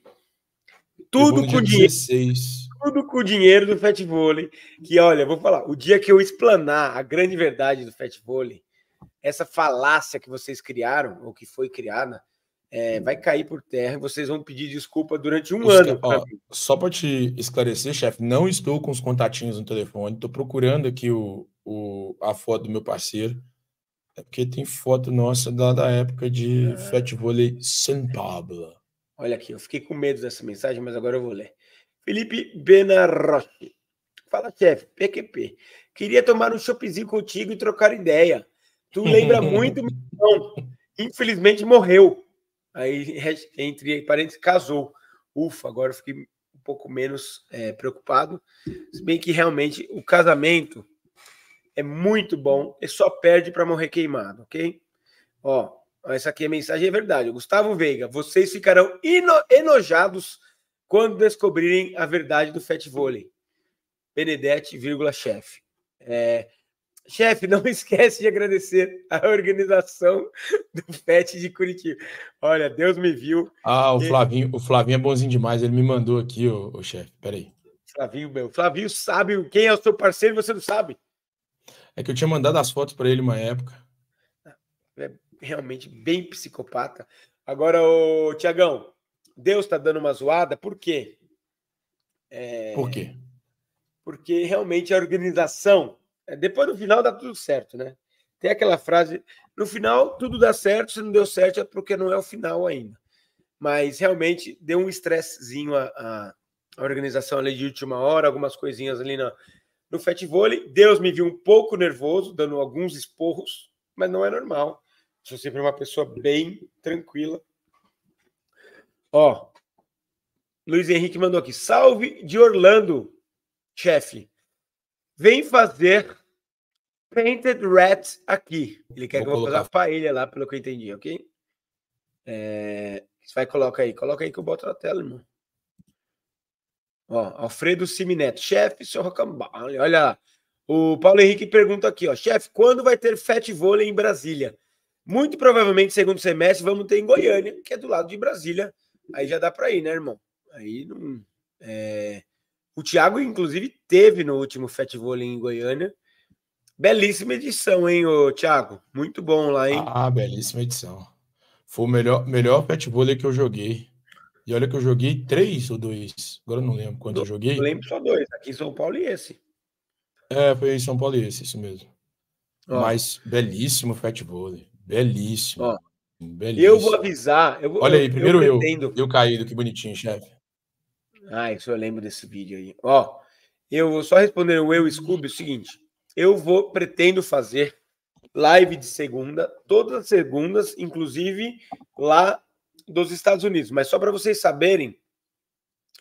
Tudo com dinheiro. Tudo com o dinheiro do Fat Vôlei. Que olha, vou falar, o dia que eu explanar a grande verdade do Fat Vôlei, essa falácia que vocês criaram, ou que foi criada, é, hum. vai cair por terra e vocês vão pedir desculpa durante um os ano. Ó, só para te esclarecer, chefe, não estou com os contatinhos no telefone, estou procurando aqui o, o, a foto do meu parceiro. É porque tem foto nossa da, da época de ah. Fetvôlei São Pablo. Olha aqui, eu fiquei com medo dessa mensagem, mas agora eu vou ler. Felipe Benarroche. Fala, chefe, PQP. Queria tomar um choppzinho contigo e trocar ideia. Tu lembra muito, meu irmão. Infelizmente morreu. Aí, entre parênteses, casou. Ufa, agora eu fiquei um pouco menos é, preocupado. Se bem que realmente o casamento é muito bom e só perde para morrer queimado, ok? Ó, essa aqui é a mensagem, é verdade. Gustavo Veiga, vocês ficarão enojados quando descobrirem a verdade do fat vôlei. Benedetti, vírgula, chefe. É, Chefe, não esquece de agradecer a organização do FET de Curitiba. Olha, Deus me viu. Ah, o Flavinho, ele... o Flavinho é bonzinho demais. Ele me mandou aqui, o, o chefe. Peraí. Flavinho, meu. Flavinho sabe quem é o seu parceiro e você não sabe. É que eu tinha mandado as fotos para ele uma época. É realmente bem psicopata. Agora, o Tiagão, Deus está dando uma zoada, por quê? É... Por quê? Porque realmente a organização é, depois no final dá tudo certo, né? Tem aquela frase: no final tudo dá certo, se não deu certo é porque não é o final ainda. Mas realmente deu um estressezinho a, a, a, organização ali de última hora, algumas coisinhas ali na, no Fat Vôlei. Deus me viu um pouco nervoso, dando alguns esporros, mas não é normal. Sou sempre uma pessoa bem tranquila. Ó, Luiz Henrique mandou aqui: salve de Orlando, chefe. Vem fazer Painted Rat aqui. Ele quer vou que eu colocar. a paella lá, pelo que eu entendi, ok? É... Você vai colocar aí. Coloca aí que eu boto na tela, irmão. Ó, Alfredo Simineto. Chefe, seu Rocambole. Olha lá. O Paulo Henrique pergunta aqui, ó. Chefe, quando vai ter fat vôlei em Brasília? Muito provavelmente, segundo semestre, vamos ter em Goiânia, que é do lado de Brasília. Aí já dá para ir, né, irmão? Aí não... É... O Thiago, inclusive, teve no último fat vôlei em Goiânia. Belíssima edição, hein, ô, Thiago? Muito bom lá, hein? Ah, belíssima edição. Foi o melhor, melhor pet vôlei que eu joguei. E olha que eu joguei três ou dois. Agora eu não lembro quanto eu joguei. Eu lembro só dois, aqui em São Paulo e esse. É, foi em São Paulo e esse, isso mesmo. Ó. Mas belíssimo pet vôlei. Belíssimo. Ó. belíssimo. Eu vou avisar. Eu, olha aí, primeiro eu. Eu, eu caído, que bonitinho, chefe. Ah, isso eu lembro desse vídeo aí. Ó, eu vou só responder o eu, Scooby, é o seguinte eu vou pretendo fazer live de segunda, todas as segundas, inclusive lá dos Estados Unidos. Mas só para vocês saberem,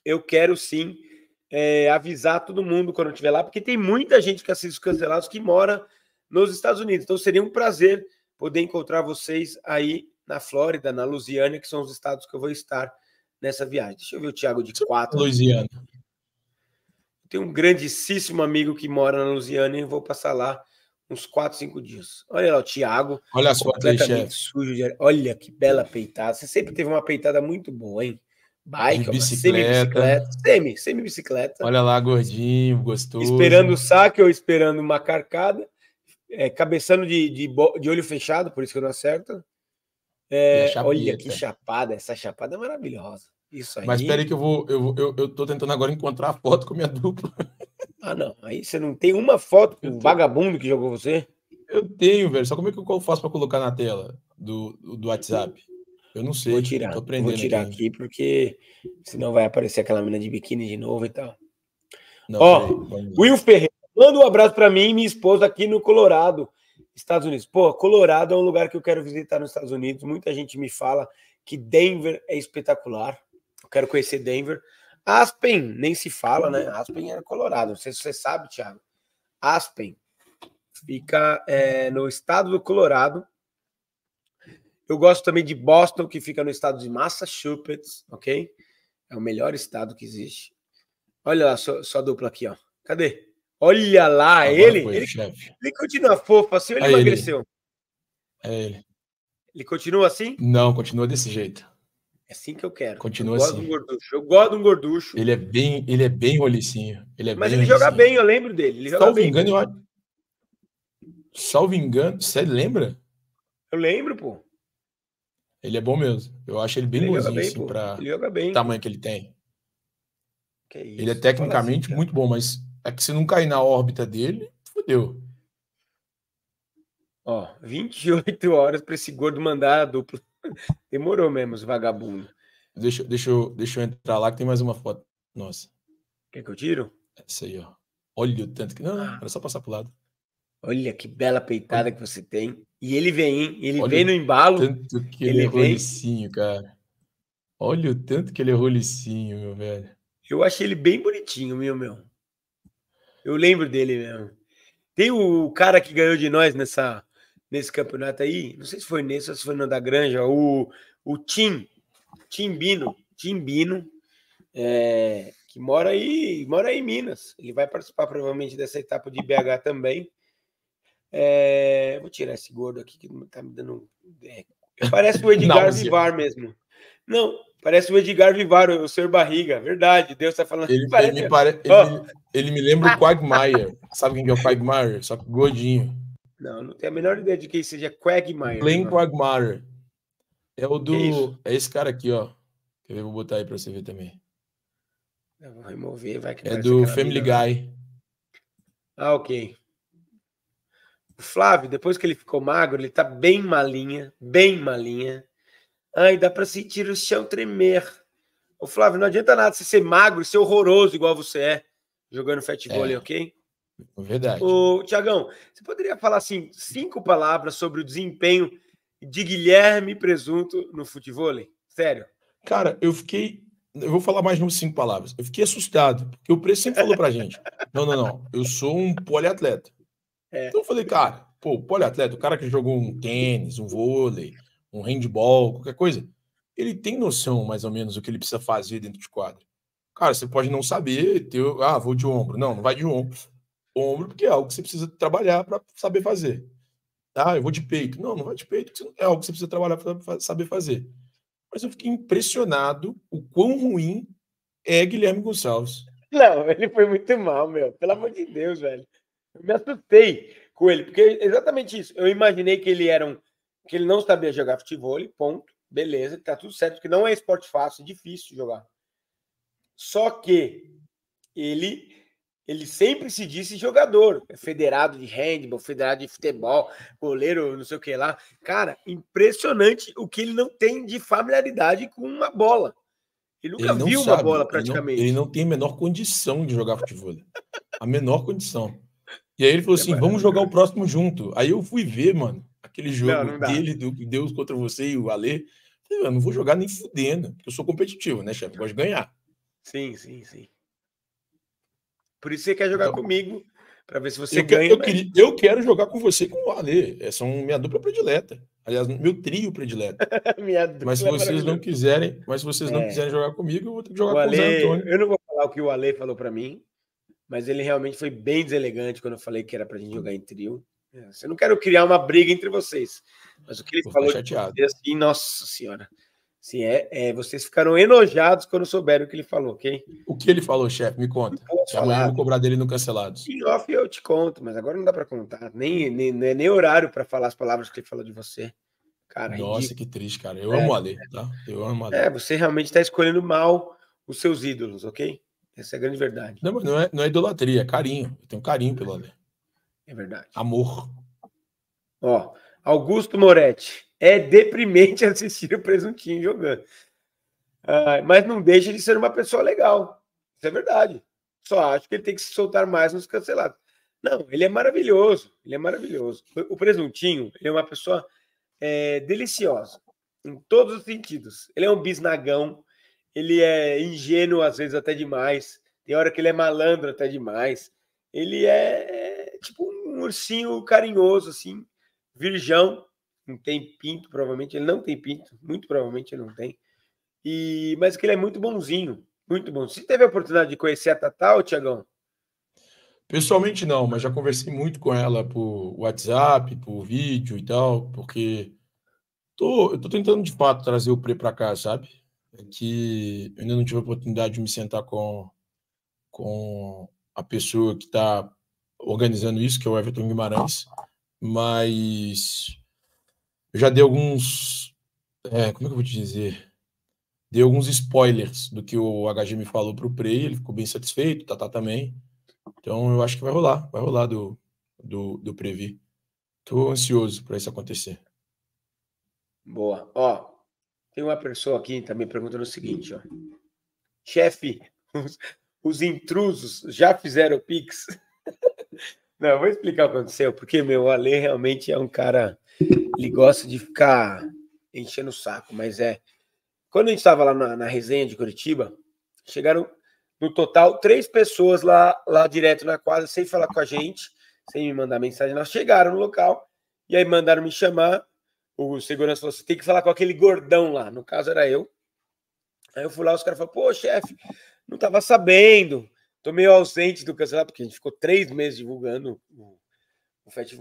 eu quero sim é, avisar todo mundo quando eu estiver lá, porque tem muita gente que assiste os cancelados que mora nos Estados Unidos. Então seria um prazer poder encontrar vocês aí na Flórida, na Lusiana, que são os estados que eu vou estar nessa viagem. Deixa eu ver o Thiago de quatro. É Lusiana. Tem um grandíssimo amigo que mora na Lusiana e vou passar lá uns 4, 5 dias. Olha lá o Thiago. Olha só, completamente sujo. De... Olha que bela peitada. Você sempre teve uma peitada muito boa, hein? Bike, bicicleta. semi-bicicleta. Semi-bicicleta. Olha lá, gordinho, gostoso. Esperando o saque ou esperando uma carcada. É, cabeçando de, de, de, olho fechado, por isso que eu não acerto. É, olha que chapada. Essa chapada é maravilhosa. Isso aí. Mas espera que eu vou. Eu, eu, eu tô tentando agora encontrar a foto com a minha dupla. Ah, não. Aí você não tem uma foto com o vagabundo que jogou você? Eu tenho, velho. Só como é que eu faço para colocar na tela do, do WhatsApp? Eu não sei. Vou tirar. Vou tirar aqui, aqui, porque senão vai aparecer aquela mina de biquíni de novo e tal. Não, Ó, peraí, Will Ferreira, manda um abraço para mim e minha esposa aqui no Colorado, Estados Unidos. Pô, Colorado é um lugar que eu quero visitar nos Estados Unidos. Muita gente me fala que Denver é espetacular. Quero conhecer Denver. Aspen, nem se fala, né? Aspen era é Colorado. Não sei se você sabe, Thiago. Aspen fica é, no estado do Colorado. Eu gosto também de Boston, que fica no estado de Massachusetts, ok? É o melhor estado que existe. Olha lá sua, sua dupla aqui, ó. Cadê? Olha lá, Agora tá ele, foi, ele, ele continua fofo assim ou ele é emagreceu? Ele. É ele. Ele continua assim? Não, continua desse jeito. É assim que eu quero. Continua eu assim. Gosto de um assim. gorducho. Eu gosto de um gorducho. Ele é bem, ele é bem rolicinho. Ele é Mas ele rolicinho. joga bem, eu lembro dele. Ele Salvo bem, engano, eu... Salvo engano, você lembra? Eu lembro, pô. Ele é bom mesmo. Eu acho ele bem bonzinho, assim, pra... o tamanho que ele tem. Que ele é assim, tecnicamente assim, muito bom, mas é que se não cair na órbita dele, fodeu. Ó, 28 horas para esse gordo mandar a dupla. Demorou mesmo, os vagabundo. Deixa, deixa, eu, deixa eu entrar lá que tem mais uma foto. Nossa. Quer que eu tiro? Essa é aí, ó. Olha o tanto que. Não, não, era só passar pro lado. Olha que bela peitada Olha. que você tem. E ele vem, hein? Ele Olha vem no embalo. Tanto que ele, ele errou vem... licinho, cara. Olha o tanto que ele errou licinho, meu velho. Eu achei ele bem bonitinho, meu, meu. Eu lembro dele mesmo. Tem o cara que ganhou de nós nessa nesse campeonato aí, não sei se foi nesse ou se foi no da Granja, o, o Tim, Timbino, Timbino, é, que mora aí, mora aí em Minas. Ele vai participar provavelmente dessa etapa de BH também. É, vou tirar esse gordo aqui que tá me dando. É, parece o Edgar Vivar mesmo. Não, parece o Edgar Vivar, o senhor Barriga. Verdade, Deus tá falando. Ele, parece... ele, pare... oh. ele, ele me lembra o Quagmire. Sabe quem é o Quagmire? Só que gordinho. Não, não tenho a menor ideia de quem seja Quagmire. Glenn né? Quagmire. É o do. É, é esse cara aqui, ó. Vou botar aí pra você ver também. Eu vou remover, vai que É do Family vida, Guy. Né? Ah, ok. O Flávio, depois que ele ficou magro, ele tá bem malinha, bem malinha. Ai, dá para sentir o chão tremer. Ô, Flávio, não adianta nada você ser magro, ser horroroso igual você é, jogando futebol, é. ok? Verdade. Ô, Tiagão, você poderia falar assim, cinco palavras sobre o desempenho de Guilherme Presunto no futebol? Sério. Cara, eu fiquei. Eu vou falar mais de cinco palavras. Eu fiquei assustado, porque o preço sempre falou pra gente: não, não, não, eu sou um poliatleta. É. Então eu falei, cara, pô, poliatleta, o cara que jogou um tênis, um vôlei, um handball, qualquer coisa, ele tem noção mais ou menos do que ele precisa fazer dentro de quadro. Cara, você pode não saber, ter, ah, vou de ombro. Não, não vai de ombro ombro, porque é algo que você precisa trabalhar para saber fazer. Ah, eu vou de peito. Não, não vai é de peito, é algo que você precisa trabalhar para saber fazer. Mas eu fiquei impressionado o quão ruim é Guilherme Gonçalves. Não, ele foi muito mal, meu. Pelo amor de Deus, velho. Eu me assustei com ele, porque é exatamente isso. Eu imaginei que ele era um. que ele não sabia jogar futebol, ponto. Beleza, tá tudo certo, porque não é esporte fácil, é difícil jogar. Só que ele ele sempre se disse jogador, é federado de handball, federado de futebol, goleiro, não sei o que lá. Cara, impressionante o que ele não tem de familiaridade com uma bola. Ele nunca ele viu sabe, uma bola praticamente. Ele não, ele não, tem a menor condição de jogar futebol. a menor condição. E aí ele falou é assim: vamos jogar o próximo junto. Aí eu fui ver, mano, aquele jogo não, não dele, do Deus contra você e o Alê. Eu não vou jogar nem fudendo, porque eu sou competitivo, né, chefe? Gosto de ganhar. Sim, sim, sim. Por isso você quer jogar tá comigo, para ver se você eu ganha. Que, eu, queria, eu, quero jogar com você e com o Ale. Essa é minha dupla predileta. Aliás, meu trio predileto. É mas se vocês não quiserem, mas se vocês é. não quiserem jogar comigo, eu vou ter que jogar o com o Zé Antônio. Eu não vou falar o que o Ale falou para mim, mas ele realmente foi bem deselegante quando eu falei que era para a gente jogar em trio. É, assim, eu não quero criar uma briga entre vocês, mas o que ele Pô, falou tá de assim, nossa senhora. Sim, é, é, vocês ficaram enojados quando souberam o que ele falou, ok? O que ele falou, chefe? Me conta. Se amanhã eu vou cobrar dele no cancelado. Em off eu te conto, mas agora não dá para contar. Nem, nem, é nem, horário para falar as palavras que ele falou de você. Cara, é Nossa, que triste, cara. Eu é, amo o Ale, tá? Eu amo o É, você realmente está escolhendo mal os seus ídolos, ok? Essa é a grande verdade. Não, mas não é, não é idolatria, é carinho. Eu tenho carinho pelo Ale. É verdade. Amor. Ó, Augusto Moretti. É deprimente assistir o presuntinho jogando. Ah, mas não deixa de ser uma pessoa legal. Isso é verdade. Só acho que ele tem que se soltar mais nos cancelados. Não, ele é maravilhoso. Ele é maravilhoso. O presuntinho é uma pessoa é, deliciosa em todos os sentidos. Ele é um bisnagão. Ele é ingênuo às vezes até demais. Tem hora que ele é malandro até demais. Ele é, é tipo um ursinho carinhoso assim, virgão não tem pinto, provavelmente ele não tem pinto, muito provavelmente ele não tem. E mas que ele é muito bonzinho, muito bom. Você teve a oportunidade de conhecer a Tatá, Tiagão? Pessoalmente não, mas já conversei muito com ela por WhatsApp, por vídeo e tal, porque tô, eu tô tentando de fato trazer o Pre para cá, sabe? É que eu ainda não tive a oportunidade de me sentar com com a pessoa que está organizando isso, que é o Everton Guimarães, mas já dei alguns. É, como é que eu vou te dizer? Dei alguns spoilers do que o HG me falou pro Prey, ele ficou bem satisfeito, o tá, Tata tá também. Então eu acho que vai rolar, vai rolar do, do, do Previ. Tô ansioso para isso acontecer. Boa. Ó, tem uma pessoa aqui também perguntando o seguinte, ó. Chefe, os, os intrusos já fizeram Pix? Não, vou explicar o que aconteceu, porque meu, o Ale realmente é um cara ele gosta de ficar enchendo o saco, mas é. Quando a gente estava lá na, na, resenha de Curitiba, chegaram no total três pessoas lá, lá direto na quadra, sem falar com a gente, sem me mandar mensagem. Nós chegaram no local e aí mandaram me chamar. O segurança falou: você assim, tem que falar com aquele gordão lá. No caso era eu. Aí eu fui lá, os caras falaram: pô, chefe, não estava sabendo. Tô meio ausente do cancelamento, porque a gente ficou três meses divulgando o, o Fat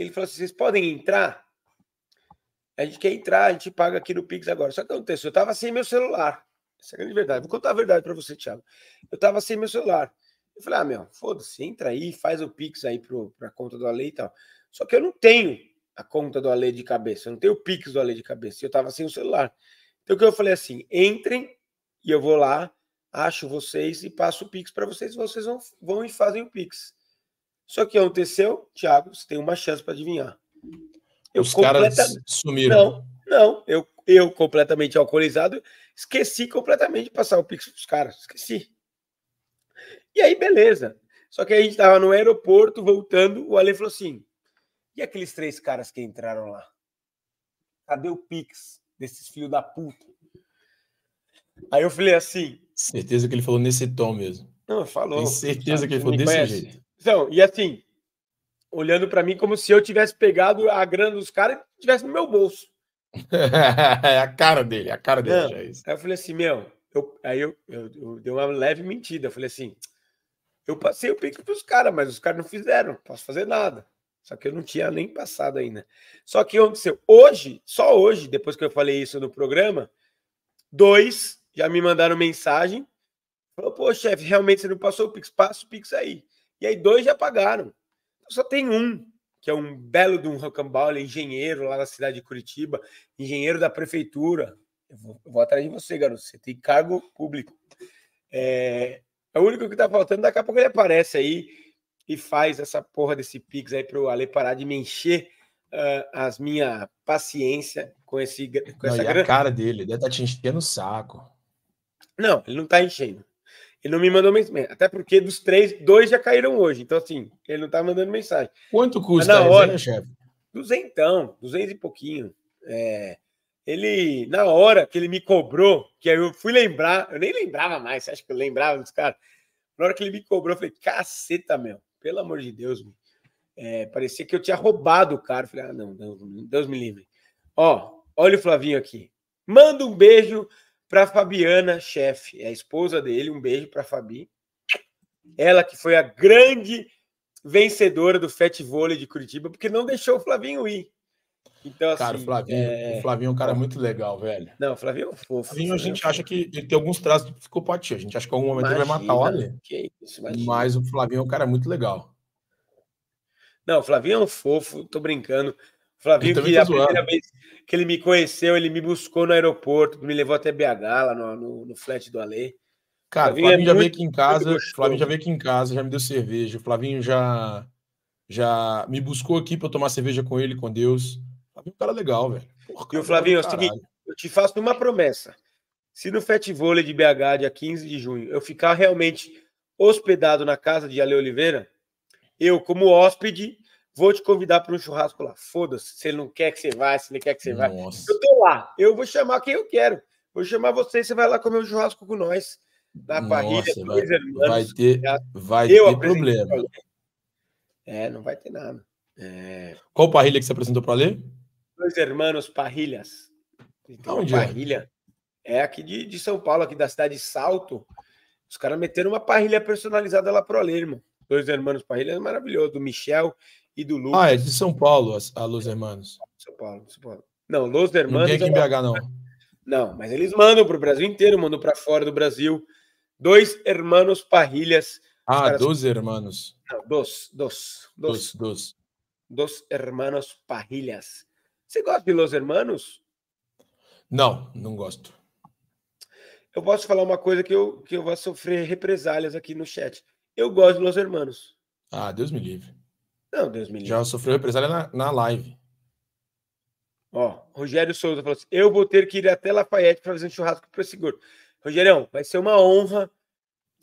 ele falou assim: vocês podem entrar? A gente quer entrar, a gente paga aqui no Pix agora. Só que aconteceu, eu estava sem meu celular. Essa é a grande verdade. Vou contar a verdade para você, Thiago. Eu estava sem meu celular. Eu falei, ah, meu, foda-se, entra aí, faz o Pix aí para a conta do Ale e tal. Só que eu não tenho a conta do Ale de cabeça, eu não tenho o Pix do Ale de cabeça, eu estava sem o celular. Então que eu falei assim: entrem e eu vou lá, acho vocês e passo o Pix para vocês, vocês vão, vão e fazem o Pix. Só que aconteceu, Thiago, você tem uma chance para adivinhar. Eu Os caras sumiram. Não, não. Eu, eu completamente alcoolizado, esqueci completamente de passar o Pix para os caras. Esqueci. E aí, beleza. Só que a gente estava no aeroporto, voltando, o Ale falou assim, e aqueles três caras que entraram lá? Cadê o Pix desses filhos da puta? Aí eu falei assim... Certeza que ele falou nesse tom mesmo. Não, falou. Tem certeza que ele falou desse conhece? jeito. Então, e assim, olhando para mim como se eu tivesse pegado a grana dos caras e tivesse no meu bolso. é a cara dele, é a cara dele Não, já é isso. Aí eu falei assim, meu, eu, aí eu, eu, eu, dei uma leve mentira. Eu falei assim, eu passei o pique para os caras, mas os caras não fizeram, não posso fazer nada. Só que eu não tinha nem passado ainda. Só que aconteceu? Hoje, só hoje, depois que eu falei isso no programa, dois já me mandaram mensagem. Falou, pô, chefe, realmente você não passou o Pix, passa o Pix aí. E aí dois já pagaram. Então, só tem um, que é um belo de um rocambole, é engenheiro lá na cidade de Curitiba, engenheiro da prefeitura. Eu vou, eu vou atrás de você, garoto. Você tem cargo público. É, é o único que tá faltando. Daqui a pouco ele aparece aí e faz essa porra desse Pix aí pro Ale parar de me encher uh, as minha paciência com esse com não, a cara dele, deve estar tá te enchendo o saco. Não, ele não tá enchendo. Ele não me mandou mensagem. Até porque dos três, dois já caíram hoje. Então, assim, ele não tá mandando mensagem. Quanto custa na hora, chefe? Duzentão, duzentos e pouquinho. É, ele, na hora que ele me cobrou, que aí eu fui lembrar, eu nem lembrava mais, você acha que eu lembrava dos caras? Na hora que ele me cobrou, eu falei, caceta, meu, pelo amor de Deus, meu. É, parecia que eu tinha roubado o cara. Eu falei, ah, não, Deus, Deus me livre. Ó, olha o Flavinho aqui. Manda um beijo para Fabiana, chefe, é a esposa dele, um beijo para Fabi. Ela que foi a grande vencedora do Fat Vôlei de Curitiba, porque não deixou o Flavinho ir. Então, cara, assim, o Flavinho, é... o Flavinho é um cara muito legal, velho. Não, o Flavinho é um fofo. Flavinho, a é gente acha que ele tem alguns traços de psicopatia. A gente acha que em algum momento imagina, ele vai matar o Ale. mas o Flavinho é um cara muito legal. Não, o Flavinho é um fofo, tô brincando. Flavinho, que a primeira vez que ele me conheceu, ele me buscou no aeroporto, me levou até BH, lá no, no, no flat do Alê. Cara, Flavinho, é Flavinho é já muito, veio aqui em casa, Flavinho já veio aqui em casa, já me deu cerveja. O Flavinho já, já me buscou aqui para tomar cerveja com ele, com Deus. Flavinho é um cara legal, velho. E o Flavinho, é o seguinte, eu te faço uma promessa. Se no Fat Vôlei de BH, dia 15 de junho, eu ficar realmente hospedado na casa de Ale Oliveira, eu, como hóspede, vou te convidar para um churrasco lá. Foda-se, se ele não quer que você vá, se ele quer que você vá. Eu tô lá, eu vou chamar quem eu quero. Vou chamar você, você vai lá comer um churrasco com nós. Na parrilha, vai, vai ter, tá vai eu ter problema. É, não vai ter nada. É... Qual parrilha que você apresentou para ler? Dois Hermanos Parrilhas. Então, Onde é? parrilha é? é aqui de, de São Paulo, aqui da cidade de Salto. Os caras meteram uma parrilha personalizada lá pro Alê, irmão. Dois Hermanos Parrilhas é maravilhoso, do Michel e do Lucas. Ah, é de São Paulo, a Los Hermanos. São Paulo, São Paulo. Não, Los Hermanos. Não aqui é em BH, não. Não, mas eles mandam para o Brasil inteiro, mandam para fora do Brasil. Dois hermanos parrilhas. Ah, caras... dos hermanos. Não, dos, dos, dos. Dos, dos. Dos hermanos parrilhas. Você gosta de Los Hermanos? Não, não gosto. Eu posso falar uma coisa que eu, que eu vou sofrer represálias aqui no chat. Eu gosto de Los Hermanos. Ah, Deus me livre. Não, Deus me livre. Já sofreu represália na, na live. Ó, Rogério Souza falou assim: eu vou ter que ir até Lafayette para fazer um churrasco para esse gordo. Rogerião, vai ser uma honra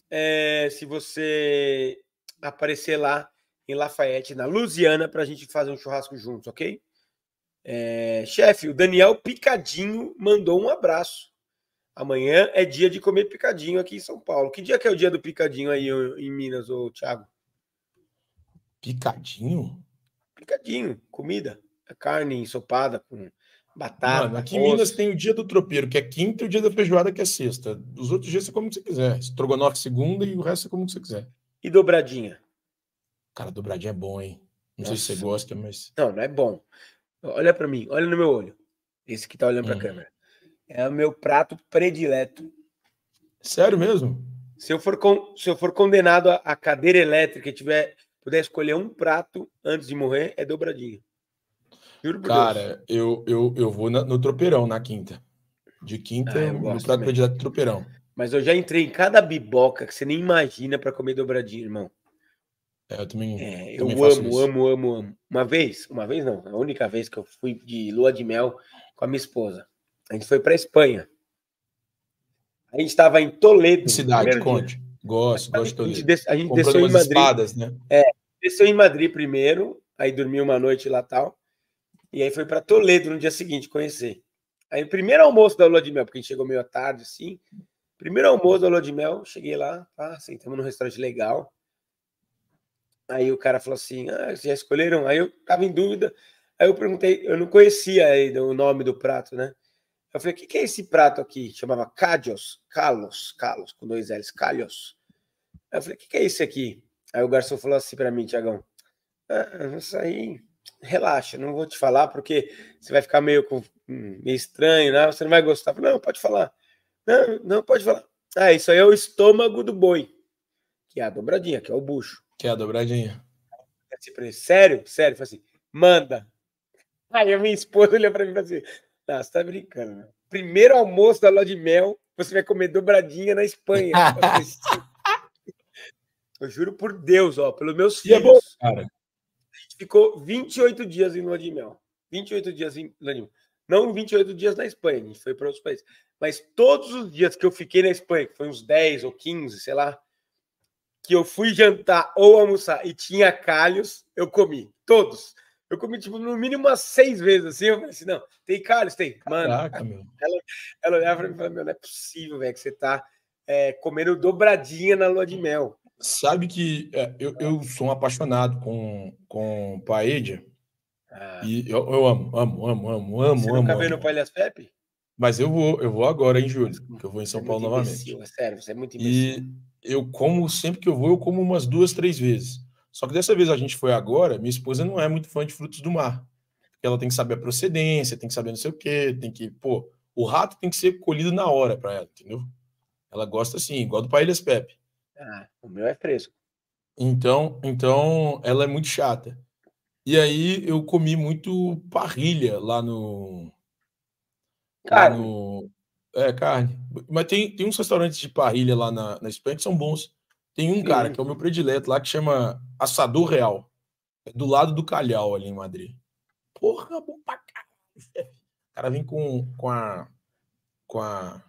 é, se você aparecer lá em Lafayette, na Louisiana, para a gente fazer um churrasco juntos, ok? É, chefe, o Daniel Picadinho mandou um abraço. Amanhã é dia de comer picadinho aqui em São Paulo. Que dia que é o dia do picadinho aí em Minas, ô Thiago? Picadinho? Picadinho, comida. É carne ensopada com batata. Mano, aqui em Minas tem o dia do tropeiro, que é quinta, e o dia da feijoada, que é sexta. Os outros dias você come o que você quiser. Estrogonofe segunda e o resto você come o que você quiser. E dobradinha? Cara, dobradinha é bom, hein? Não Nossa. sei se você gosta, mas. Não, não é bom. Olha para mim, olha no meu olho. Esse que tá olhando pra hum. câmera. É o meu prato predileto. Sério mesmo? Se eu for, con... se eu for condenado à cadeira elétrica e tiver puder escolher um prato antes de morrer, é dobradinha. Juro por Cara, Deus. Eu, eu, eu vou na, no tropeirão na quinta. De quinta, ah, eu no prato predileto é tropeirão. Mas eu já entrei em cada biboca que você nem imagina para comer dobradinha, irmão. É, eu também. É, eu também amo, amo, amo, amo. Uma vez, uma vez não, a única vez que eu fui de lua de mel com a minha esposa. A gente foi para Espanha. A gente estava em Toledo. Cidade, conte. Dia. Gosto, gosto de Toledo. A gente, des a gente desceu em Madrid. Espadas, né? É, Desceu em Madrid primeiro, aí dormiu uma noite lá tal. E aí foi para Toledo no dia seguinte conhecer. Aí o primeiro almoço da lua de mel, porque a gente chegou meio à tarde assim. Primeiro almoço da lua de mel, cheguei lá, ah, sentamos num restaurante legal. Aí o cara falou assim: "Ah, vocês já escolheram?" Aí eu tava em dúvida. Aí eu perguntei, eu não conhecia ainda o nome do prato, né? Eu falei: "O que, que é esse prato aqui?" Chamava Cadios, Carlos, Carlos com dois L's, Calhos. Aí eu falei: "O que, que é isso aqui?" Aí o garçom falou assim para mim, Tiagão, ah, isso aí, relaxa, não vou te falar porque você vai ficar meio, hum, meio estranho, né? você não vai gostar. Falei, não, pode falar. Não, não pode falar. Ah, isso aí é o estômago do boi, que é a dobradinha, que é o bucho. Que é a dobradinha. Sério, sério, falei assim, manda. Aí a minha esposa olhou para mim e falou assim, não, você tá brincando, né? Primeiro almoço da loja de mel, você vai comer dobradinha na Espanha. Eu juro por Deus, ó, pelos meus filhos. é bom, cara. A gente ficou 28 dias em Lua de Mel. 28 dias em Lua de Mel. Não 28 dias na Espanha, a gente foi para outros países. Mas todos os dias que eu fiquei na Espanha, que foi uns 10 ou 15, sei lá, que eu fui jantar ou almoçar e tinha calhos, eu comi. Todos. Eu comi, tipo, no mínimo umas seis vezes, assim. Eu falei assim, não, tem calhos? Tem. Mano, Caraca, meu. Ela, ela olhava pra mim e falou, meu, não é possível, velho, que você tá é, comendo dobradinha na lua de mel. Sabe que é, eu, eu sou um apaixonado com, com Paedia. Ah. E eu, eu, amo, amo, amo, amo, amo. Você amo, nunca veio no Palhas Pepe? Mas eu vou, eu vou agora em julho, que eu vou em São é Paulo novamente. Imbecil, é sério, você é muito imbecil. E eu como, sempre que eu vou, eu como umas duas, três vezes. Só que dessa vez a gente foi agora, minha esposa não é muito fã de frutos do mar. Porque ela tem que saber a procedência, tem que saber não sei o quê, tem que, pô, o rato tem que ser colhido na hora para ela, entendeu? Ela gosta assim, igual do Paelhas Pepe. Ah, o meu é fresco. Então, então ela é muito chata. E aí eu comi muito parrilha lá no. Carne. Lá no, é, carne. Mas tem, tem uns restaurantes de parrilha lá na, na Espanha que são bons. Tem um Sim. cara que é o meu predileto lá que chama Assador Real. É do lado do Calhau ali em Madrid. Porra, bom pra caralho. O cara vem com, com a. Com a.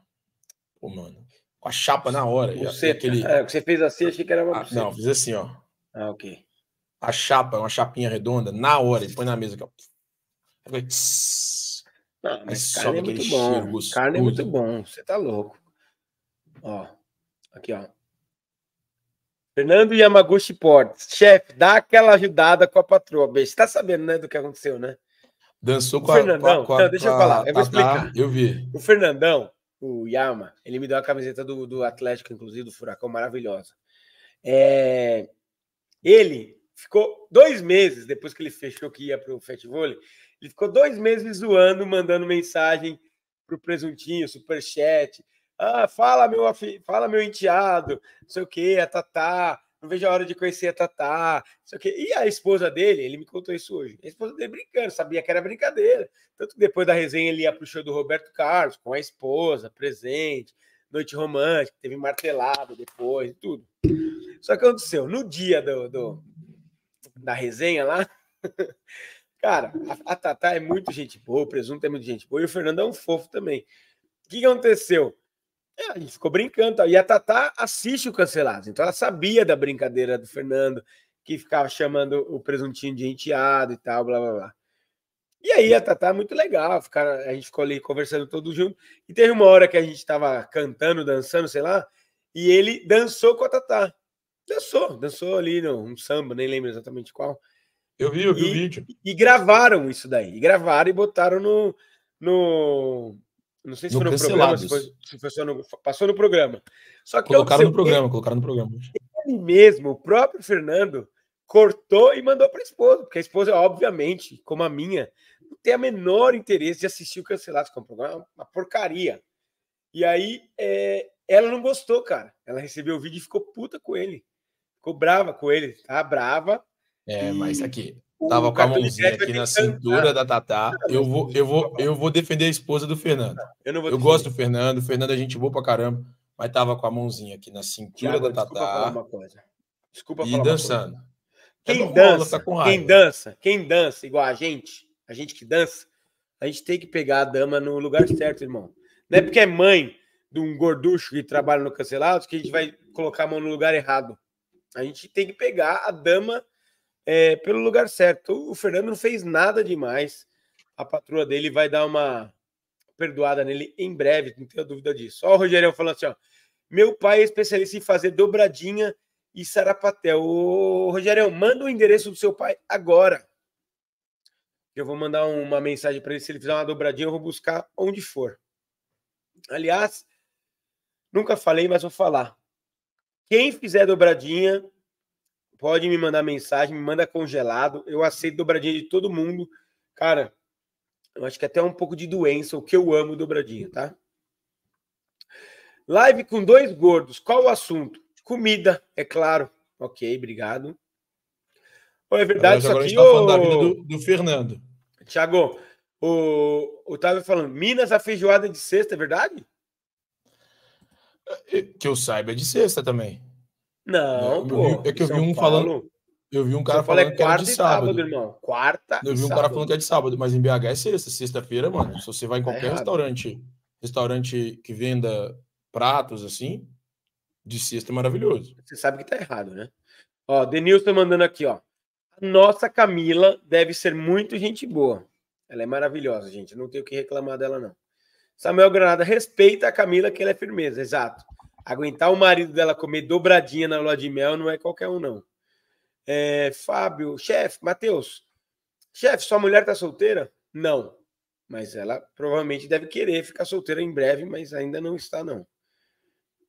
Pô, mano com a chapa na hora. Você, aquele... é, você fez assim, achei que era uma ah, Não, fiz assim, ó. Ah, ok. A chapa, uma chapinha redonda, na hora, ele põe na mesa aqui, ó. Aí, não, mas Aí carne é muito bom. Gostoso. Carne é muito bom, você tá louco. Ó, aqui, ó. Fernando Yamaguchi Portes, chefe, dá aquela ajudada com a patroa, Você tá sabendo, né, do que aconteceu, né? Dançou o com a, Fernandão. Com a, com a, não, deixa eu falar, eu vou explicar. eu vi. O Fernandão, o Yama, ele me deu a camiseta do, do Atlético, inclusive, do Furacão, maravilhosa. É, ele ficou dois meses depois que ele fechou que ia para o Fetivole, ele ficou dois meses zoando, mandando mensagem para o presuntinho, superchat. Ah, fala meu, fala meu enteado, não sei o que, a Tatá, não vejo a hora de conhecer a Tatá, sei o quê. E a esposa dele, ele me contou isso hoje. A esposa dele brincando, sabia que era brincadeira. Tanto que depois da resenha ele ia pro show do Roberto Carlos, com a esposa, presente, noite romântica, teve martelado depois, tudo. Só que aconteceu, no dia do, do da resenha lá, cara, a, a Tatá é muito gente boa, o presunto é muito gente boa, e o Fernando é um fofo também. O que aconteceu? É, a gente ficou brincando. E a Tatá assiste o cancelado então ela sabia da brincadeira do Fernando, que ficava chamando o presuntinho de enteado e tal, blá blá blá. E aí a Tatá muito legal, a gente ficou ali conversando todo junto. E teve uma hora que a gente estava cantando, dançando, sei lá, e ele dançou com a Tatá. Dançou, dançou ali num um samba, nem lembro exatamente qual. Eu vi, eu vi e, o vídeo. E gravaram isso daí. E gravaram e botaram no, no, não sei se foi no programa, se foi, se foi só no, passou no programa. Só que colocaram no programa, ele, colocaram no programa. Ele mesmo, o próprio Fernando, cortou e mandou para a esposa, porque a esposa, obviamente, como a minha, não tem a menor interesse de assistir o Cancelados, que é programa, uma porcaria. E aí, é, ela não gostou, cara. Ela recebeu o vídeo e ficou puta com ele. Ficou brava com ele, tá brava. É, e... mas aqui, Tava com a mãozinha tá aqui na cintura da Tatá. Eu vou, eu, vou, tá eu vou defender a esposa do Fernando. Eu, não vou eu gosto do Fernando. O Fernando a é gente boa pra caramba. Mas tava com a mãozinha aqui na cintura da Tatá. Desculpa falar uma coisa. Desculpa e dançando. Quem dança, tá quem dança, quem dança, igual a gente, a gente que dança, a gente tem que pegar a dama no lugar certo, irmão. Não é porque é mãe de um gorducho que trabalha no cancelado que a gente vai colocar a mão no lugar errado. A gente tem que pegar a dama é, pelo lugar certo. O Fernando não fez nada demais. A patroa dele vai dar uma perdoada nele em breve, não tenho dúvida disso. Ó, o Rogério falando assim: ó, meu pai é especialista em fazer dobradinha e sarapatel. Ô, Rogério, manda o endereço do seu pai agora. Eu vou mandar uma mensagem para ele. Se ele fizer uma dobradinha, eu vou buscar onde for. Aliás, nunca falei, mas vou falar. Quem fizer dobradinha Pode me mandar mensagem, me manda congelado. Eu aceito dobradinha de todo mundo. Cara, eu acho que é até é um pouco de doença, o que eu amo dobradinha, tá? Live com dois gordos. Qual o assunto? Comida, é claro. Ok, obrigado. é verdade isso aqui. Tá ô... da vida do, do Fernando. Tiago, o Otávio falando, Minas a feijoada é de sexta, é verdade? É, que eu saiba é de sexta também. Não, eu, pô. é que eu São vi um Paulo. falando. Eu vi um cara é falando é que era de sábado. sábado. irmão. Quarta. Eu vi um sábado. cara falando que é de sábado, mas em BH é sexta. Sexta-feira, mano. Se você vai em tá qualquer é restaurante, restaurante que venda pratos assim, de sexta é maravilhoso. Você sabe que tá errado, né? Ó, Denilson mandando aqui, ó. nossa Camila deve ser muito gente boa. Ela é maravilhosa, gente. Não tenho o que reclamar dela, não. Samuel Granada respeita a Camila, que ela é firmeza. Exato. Aguentar o marido dela comer dobradinha na lua de mel não é qualquer um, não. É, Fábio, chefe, Matheus, chefe, sua mulher tá solteira? Não. Mas ela provavelmente deve querer ficar solteira em breve, mas ainda não está, não.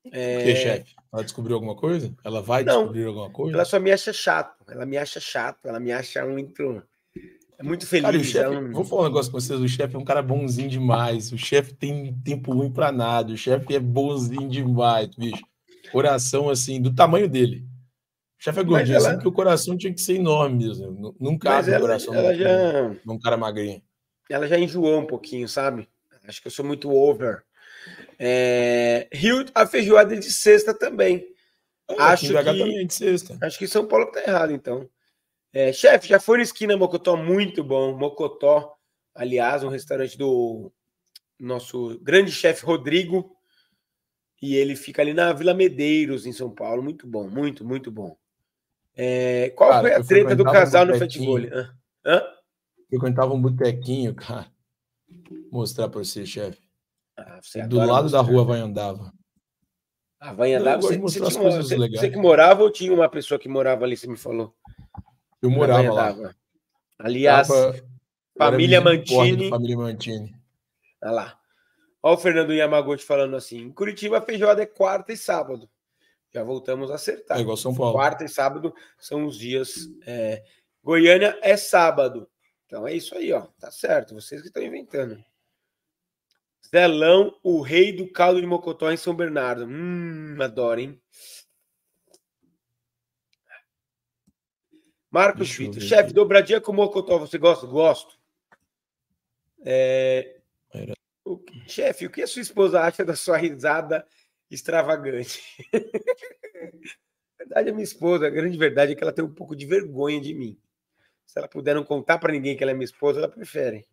É... Por que, chefe? Ela descobriu alguma coisa? Ela vai não, descobrir alguma coisa? Ela só me acha chato. Ela me acha chato, ela me acha muito é muito feliz. Cara, o né? chefe, é um... Vou falar um negócio com vocês. O chefe é um cara bonzinho demais. O chefe tem tempo ruim pra nada. O chefe é bonzinho demais, bicho. Coração, assim, do tamanho dele. O chefe é gordinho, ela... assim, que o coração tinha que ser enorme mesmo. Né? Não o coração ela de um cara magrinho. Ela já enjoou um pouquinho, sabe? Acho que eu sou muito over. É... Rio, a feijoada é de sexta também. É, acho, que, é de sexta. acho que São Paulo tá errado, então. É, chefe, já foi no Esquina Mocotó, muito bom. Mocotó, aliás, um restaurante do nosso grande chefe Rodrigo. E ele fica ali na Vila Medeiros, em São Paulo. Muito bom, muito, muito bom. É, qual cara, foi a treta do casal um no futebol? Hã? Hã? um botequinho, cara. Vou mostrar para você, chefe. Ah, do lado mostrar. da rua vai andava. Ah, vai andava. você, você, você, você que morava ou tinha uma pessoa que morava ali, você me falou? Eu morava lá. Aliás, Tava, família Mantini. Família Mantini. Olha lá. Olha o Fernando Yamaguchi falando assim: em Curitiba, feijoada é quarta e sábado. Já voltamos a acertar. É igual São Paulo. Quarta e sábado são os dias. É... Goiânia é sábado. Então é isso aí, ó. Tá certo. Vocês que estão inventando. Zelão, o rei do caldo de mocotó em São Bernardo. Hum, adoro, hein? Marcos Deixa Vitor, chefe, dobradinha com mocotó, você gosta? Gosto. É... O... Chefe, o que a sua esposa acha da sua risada extravagante? verdade, a minha esposa, a grande verdade é que ela tem um pouco de vergonha de mim. Se ela puder não contar para ninguém que ela é minha esposa, ela prefere.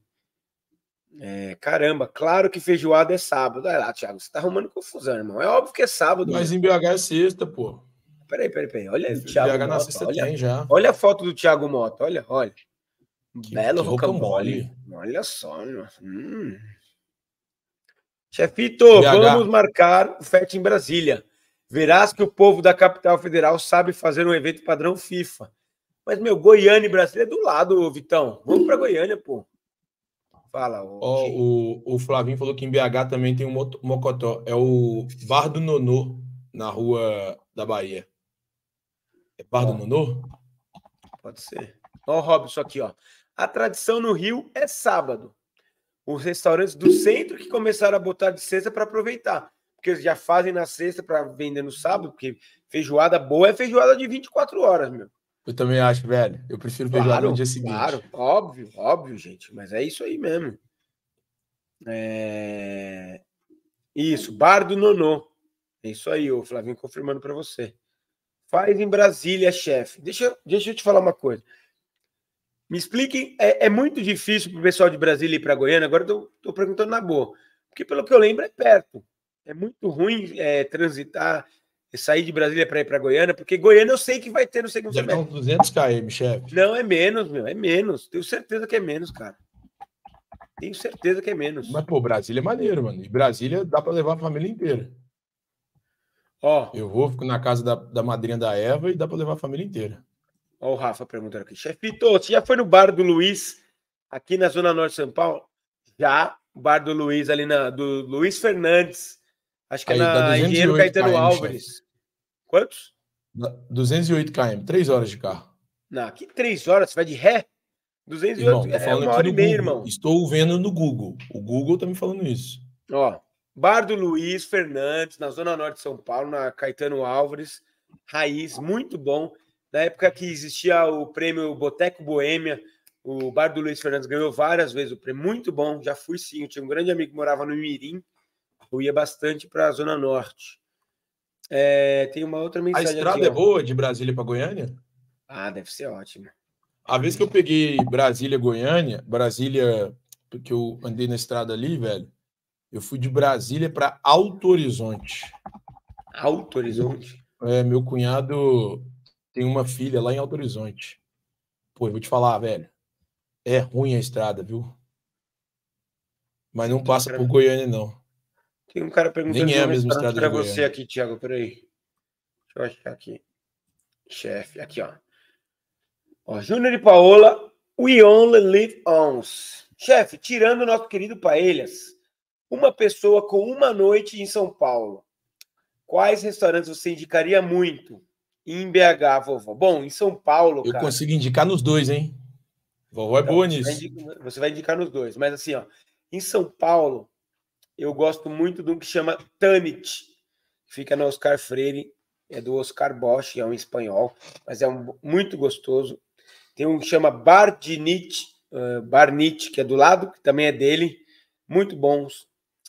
É, caramba, claro que feijoada é sábado. Olha lá, Thiago, você tá arrumando confusão, irmão. É óbvio que é sábado. Mas né? em BH é sexta, pô. Peraí, peraí, peraí. Olha é, o Thiago Mota. Olha, já. olha a foto do Thiago Mota. Olha, olha. Que, Belo que mole. Olha só. Hum. Chefito, BH. vamos marcar o FET em Brasília. Verás que o povo da capital federal sabe fazer um evento padrão FIFA. Mas, meu, Goiânia e Brasília é do lado, Vitão. Vamos para Goiânia, pô. Fala. O... Oh, o, o Flavinho falou que em BH também tem um mocotó. É o Bar do Nonô, na rua da Bahia. É Pardo Nonô? Pode ser. Ó, o Robson aqui, ó. A tradição no Rio é sábado. Os restaurantes do centro que começaram a botar de sexta para aproveitar. Porque eles já fazem na sexta para vender no sábado, porque feijoada boa é feijoada de 24 horas, meu. Eu também acho, velho. Eu prefiro feijoada no dia seguinte. Claro, óbvio, óbvio, gente. Mas é isso aí mesmo. É... Isso, Bar do Nonô. É isso aí, o Flavinho confirmando para você. Faz em Brasília, chefe. Deixa, deixa eu te falar uma coisa. Me expliquem, é, é muito difícil para o pessoal de Brasília ir para Goiânia, agora estou perguntando na boa. Porque, pelo que eu lembro, é perto. É muito ruim é, transitar, é, sair de Brasília para ir para Goiânia, porque Goiânia eu sei que vai ter no segundo Deve semestre. São 200 km, chefe. Não, é menos, meu, é menos. Tenho certeza que é menos, cara. Tenho certeza que é menos. Mas, pô, Brasília é maneiro, mano. E Brasília dá para levar a família inteira. Ó, eu vou fico na casa da, da madrinha da Eva e dá para levar a família inteira. Ó, o Rafa perguntando aqui. Chefito, você já foi no bar do Luiz, aqui na Zona Norte de São Paulo? Já, bar do Luiz, ali na. do Luiz Fernandes. Acho que é Aí, é na Engenheiro Caetano km, Álvares. Chefe. Quantos? 208 km, 3 horas de carro. Não, que 3 horas? Você vai de ré? 208 km. Tá é, falando é uma hora e meia, irmão. Estou vendo no Google. O Google tá me falando isso. Ó, Bar do Luiz Fernandes, na Zona Norte de São Paulo, na Caetano Álvares, raiz, muito bom. Na época que existia o prêmio Boteco Boêmia, o Bar do Luiz Fernandes ganhou várias vezes o prêmio, muito bom, já fui sim. Eu tinha um grande amigo que morava no Mirim, eu ia bastante para a Zona Norte. É, tem uma outra mensagem. A estrada aqui, é ó. boa de Brasília para Goiânia? Ah, deve ser ótima. A vez que eu peguei Brasília-Goiânia, Brasília, porque eu andei na estrada ali, velho, eu fui de Brasília para Alto Horizonte. Alto Horizonte? É, meu cunhado tem uma filha lá em Alto Horizonte. Pô, eu vou te falar, velho. É ruim a estrada, viu? Mas não passa por Goiânia, não. Tem um cara perguntando Nem é a mesma estrada para você Goiânia. aqui, Thiago, peraí. Deixa eu achar aqui. Chefe, aqui, ó. Ó, Júnior e Paola, we only live ons. Chefe, tirando o nosso querido Paelhas, uma pessoa com uma noite em São Paulo. Quais restaurantes você indicaria muito? Em BH, vovó. Bom, em São Paulo. Eu cara, consigo indicar nos dois, hein? Vovó é então, boa nisso. Indicar, você vai indicar nos dois. Mas assim, ó, em São Paulo, eu gosto muito de um que chama Tanit. Fica no Oscar Freire. É do Oscar Bosch, é um espanhol, mas é um, muito gostoso. Tem um que chama Bar de Nietzsche, uh, Barnit, que é do lado, que também é dele. Muito bons.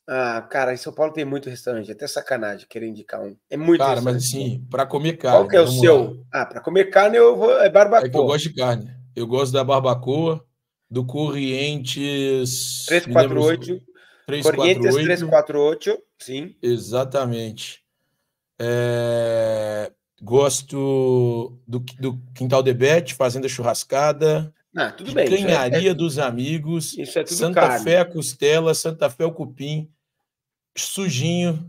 Ah, cara, em São Paulo tem muito restaurante, até sacanagem querer indicar um. É muito Cara, mas assim, para comer né? carne. Qual que é o seu? Lá. Ah, para comer carne eu vou é barbacoa. É que eu gosto de carne. Eu gosto da barbacoa, do Corrientes 348. 348. Corrientes 348, sim. Exatamente. É... Gosto do, do Quintal de Bete, Fazenda Churrascada. Ah, tudo bem. É, é Canharia é, dos Amigos, isso é tudo Santa carne. Fé Costela, Santa Fé Cupim, Sujinho.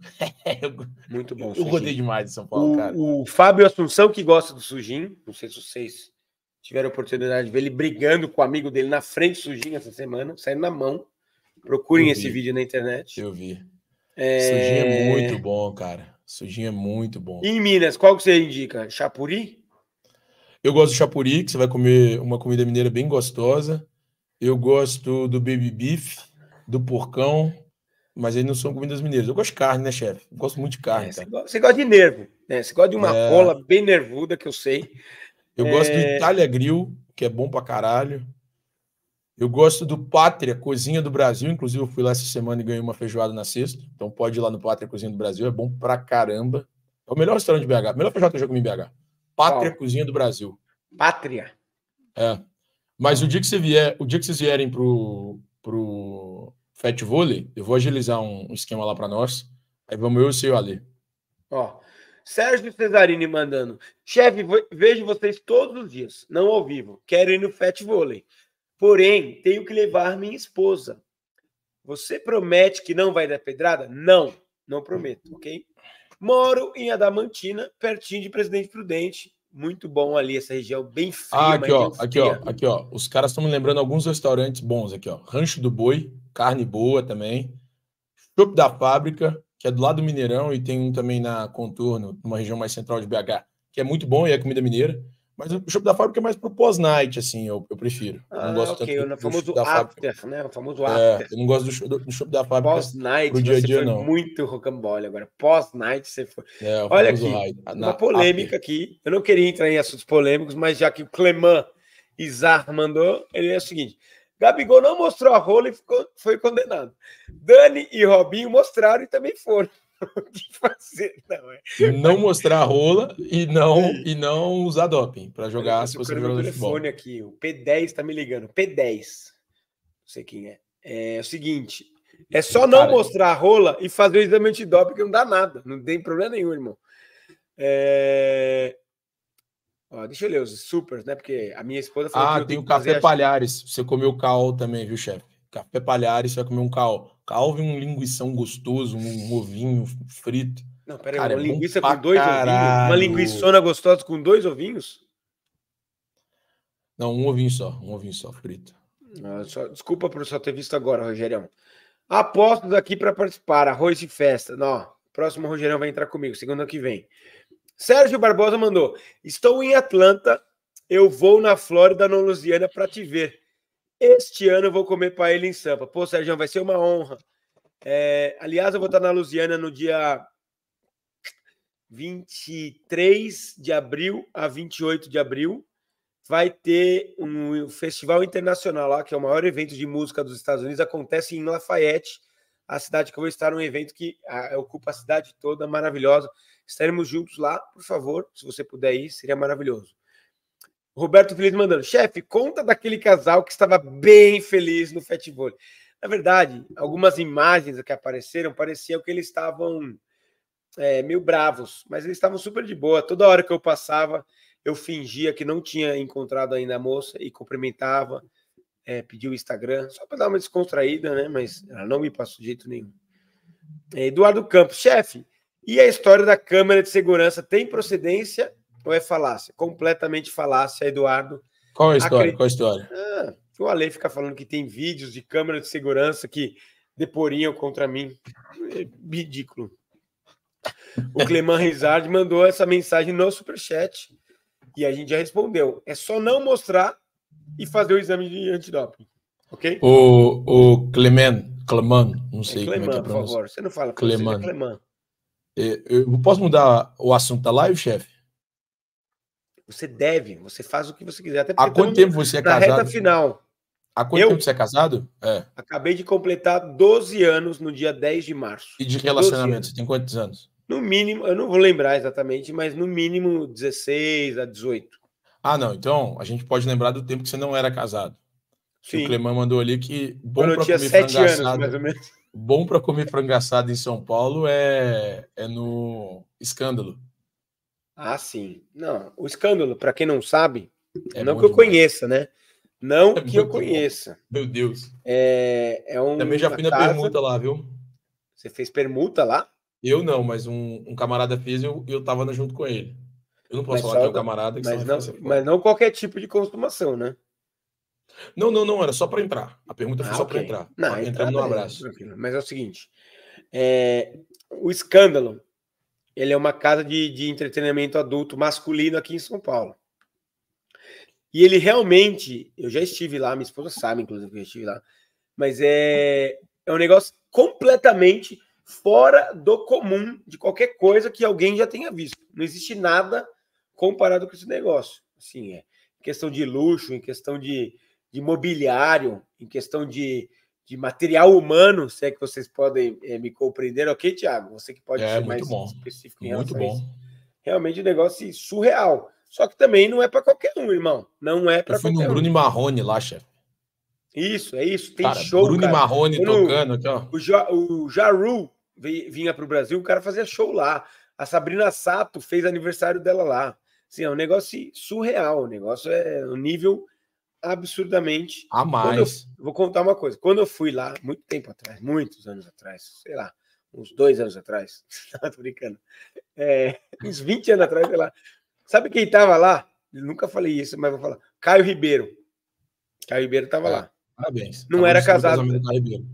Muito bom. Eu gostei demais de São Paulo, o, cara. O Fábio Assunção, que gosta do Sujinho, não sei se vocês tiveram a oportunidade de ver ele brigando com o amigo dele na frente do Sujinho essa semana, saindo na mão. Procurem esse vídeo na internet. Eu vi. É... Sujinho é muito bom, cara. Sujinho é muito bom. E em Minas, qual que você indica? Chapuri? Eu gosto do chapuri, que você vai comer uma comida mineira bem gostosa. Eu gosto do baby beef, do porcão mas eles não são comidas mineiras. Eu gosto de carne, né, chefe? Gosto muito de é, carne. É, você, gosta, você, gosta, de nervo, né? Você gosta de uma é... cola bem nervuda, que eu sei. Eu é... gosto do é. Itália Grill, que é bom pra caralho. Eu gosto do Pátria Cozinha do Brasil. Inclusive, eu fui lá essa semana e ganhei uma feijoada na sexta. Então, pode ir lá no Pátria Cozinha do Brasil. É bom pra caramba. É o melhor restaurante de BH. melhor feijoada que eu já comi em BH. Pátria Qual? Cozinha do Brasil. Pátria? É. Mas o dia que, você vier, o dia que vocês vierem pro, pro, Fat Vole, eu vou agilizar um esquema lá para nós. Aí vamos eu e seu Ali. Ó, Sérgio Cesarini mandando. Chefe, vejo vocês todos os dias, não ao vivo. Quero ir no Fat Vole. Porém, tenho que levar minha esposa. Você promete que não vai dar pedrada? Não, não prometo, ok? Moro em Adamantina, pertinho de Presidente Prudente. Muito bom ali, essa região bem fria. Ah, aqui ó, aqui ó, aqui ó. Os caras estão me lembrando alguns restaurantes bons aqui ó. Rancho do Boi, carne boa também. Chopp da Fábrica, que é do lado do Mineirão, e tem um também na Contorno, numa região mais central de BH, que é muito bom e é comida mineira. Mas o Chopp da Fábrica é mais pro pós-night, assim, eu, eu prefiro. Eu não ah, gosto ah, okay. tanto do, o famoso do after, né? O famoso é, after. É, eu não gosto do, do, Chopp da Fábrica pós-night, pro dia a dia, foi não. muito rocambole agora. Pós-night você foi. É, Olha aqui, ride, uma polêmica after. aqui. Eu não queria entrar em assuntos polêmicos, mas já que o Clemã Izar mandou, ele é o seguinte... Gabigol não mostrou a rola e ficou, foi condenado. Dani e Robinho mostraram e também foram. o que fazer? Não, é. não mostrar a rola e não, e não usar doping para jogar se você jogador de aqui, o P10 está me ligando. P10. Não sei quem é. É o seguinte, é só não Cara, mostrar a rola e fazer o exame antidoping que não dá nada. Não tem problema nenhum, irmão. É... Ó, ah, deixa eu ler os supers, né? Porque a minha esposa falou Ah, que tem o café fazer, palhares. Acho... Você comeu cal também, viu, chefe? Café palhares, você vai comer um cal. Cal vem é um linguição gostoso, um ovinho frito. Não, peraí, Cara, uma é linguiça com dois caralho. ovinhos? Uma linguiçona gostosa com dois ovinhos? Não, um ovinho só, um ovinho só, frito. Ah, só, desculpa por só ter visto agora, Rogerião. Aposto daqui para participar, arroz e festa. Não, próximo Rogerião vai entrar comigo, segunda que vem. Sérgio Barbosa mandou: Estou em Atlanta, eu vou na Flórida, na Louisiana, para te ver. Este ano eu vou comer paella em Sampa. Pô, Sérgio, vai ser uma honra. É, aliás, eu vou estar na Louisiana no dia 23 de abril a 28 de abril. Vai ter um festival internacional lá, que é o maior evento de música dos Estados Unidos. Acontece em Lafayette, a cidade que eu vou estar, um evento que ah, ocupa a cidade toda, maravilhosa. Estaremos juntos lá, por favor, se você puder ir, seria maravilhoso. Roberto Feliz mandando, chefe, conta daquele casal que estava bem feliz no Fatball. Na verdade, algumas imagens que apareceram pareciam que eles estavam é, meio bravos, mas eles estavam super de boa. Toda hora que eu passava, eu fingia que não tinha encontrado ainda a moça e cumprimentava, é, o Instagram, só para dar uma descontraída, né? Mas ela não me passou de jeito nenhum. Eduardo Campos, chefe, e a história da câmera de segurança tem procedência ou é falácia? Completamente falácia, Eduardo. Qual é a história? Qual é a história? Ah, o Ale fica falando que tem vídeos de câmera de segurança que deporiam contra mim. É ridículo. O Cleman Rizard mandou essa mensagem no superchat e a gente já respondeu. É só não mostrar e fazer o exame de antidoping. Ok? O, o Clemen, não sei é como é que é Por favor, você não fala é Cleman. É, eu posso mudar o assunto da live, chefe? Você deve, você faz o que você quiser. Até Há quanto tempo você é casado? reta final. Há quanto eu? tempo você é casado? É. Acabei de completar 12 anos no dia 10 de março. E de relacionamento, você tem quantos anos? No mínimo, eu não vou lembrar exatamente, mas no mínimo 16 a 18. Ah, não. Então, a gente pode lembrar do tempo que você não era casado. Sim. O Clemão mandou ali que bom Eu tinha frango anos, assado. Mais ou menos bom para comer frango assado em São Paulo é, é no Escândalo. Ah, sim. Não, o Escândalo, para quem não sabe, é não que eu conheça, né? Não é que eu conheça. Bom. Meu Deus. É, é um, Também já fui na casa... permuta lá, viu? Você fez permuta lá? Eu não, mas um, um camarada fez e eu, eu tava junto com ele. Eu não posso mas falar que é o camarada. Que mas, não, mas não qualquer tipo de consumação, né? Não, não, não, era só para entrar. A pergunta foi ah, só okay. para entrar. Não, entrar no é abraço. mas é o seguinte: é, o escândalo ele é uma casa de, de entretenimento adulto masculino aqui em São Paulo. E ele realmente, eu já estive lá, minha esposa sabe, inclusive, que eu estive lá, mas é, é um negócio completamente fora do comum de qualquer coisa que alguém já tenha visto. Não existe nada comparado com esse negócio. Assim, é em questão de luxo, em questão de de mobiliário, em questão de, de material humano, se é que vocês podem é, me compreender, ok, Tiago? Você que pode é, ser mais bom. específico em muito bom. Realmente um negócio surreal. Só que também não é para qualquer um, irmão. Não é para qualquer no um. Bruno Marrone lá, chefe. Isso, é isso. Tem cara, show, Bruno Marrone tocando aqui, ó. O, ja, o Jaru vinha para o Brasil, o cara fazia show lá. A Sabrina Sato fez aniversário dela lá. Assim, é um negócio surreal. O negócio é um nível absurdamente. A mais. Eu, vou contar uma coisa. Quando eu fui lá, muito tempo atrás, muitos anos atrás, sei lá, uns dois anos atrás, tô brincando, é, uns 20 anos atrás, sei lá. Sabe quem tava lá? Eu nunca falei isso, mas vou falar. Caio Ribeiro. Caio Ribeiro tava é, lá. Parabéns. Não era casado.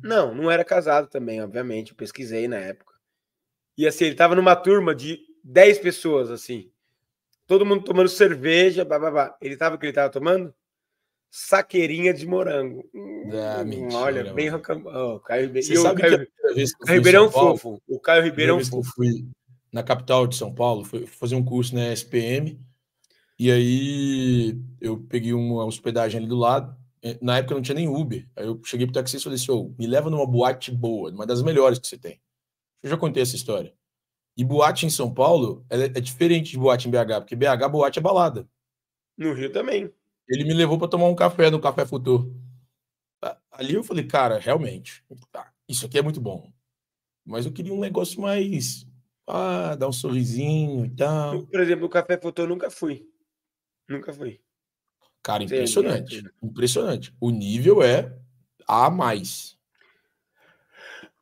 Não, não era casado também, obviamente. Eu pesquisei na época. E assim, ele tava numa turma de 10 pessoas, assim. Todo mundo tomando cerveja, Ele tava o que ele tava tomando? saqueirinha de morango. Hum, ah, mentira, olha, mano. bem Oh, Caio Você sabe o Caio, que Ribeirão é Paulo, fofo. O Caio Ribeirão é fofo. Eu fui na capital de São Paulo, fui fazer um curso na SPM. E aí eu peguei uma hospedagem ali do lado. Na época não tinha nem Uber. Aí eu cheguei pro taxista e falei assim: me leva numa boate boa, uma das melhores que você tem. Eu já contei essa história. E boate em São Paulo é diferente de boate em BH, porque BH boate é balada. No Rio também. Ele me levou para tomar um café no Café Futuro. Ali eu falei, cara, realmente, tá, isso aqui é muito bom. Mas eu queria um negócio mais. Ah, dar um sorrisinho e tal. por exemplo, o Café Futuro eu nunca fui. Nunca fui. Cara, impressionante. impressionante. O nível é a mais.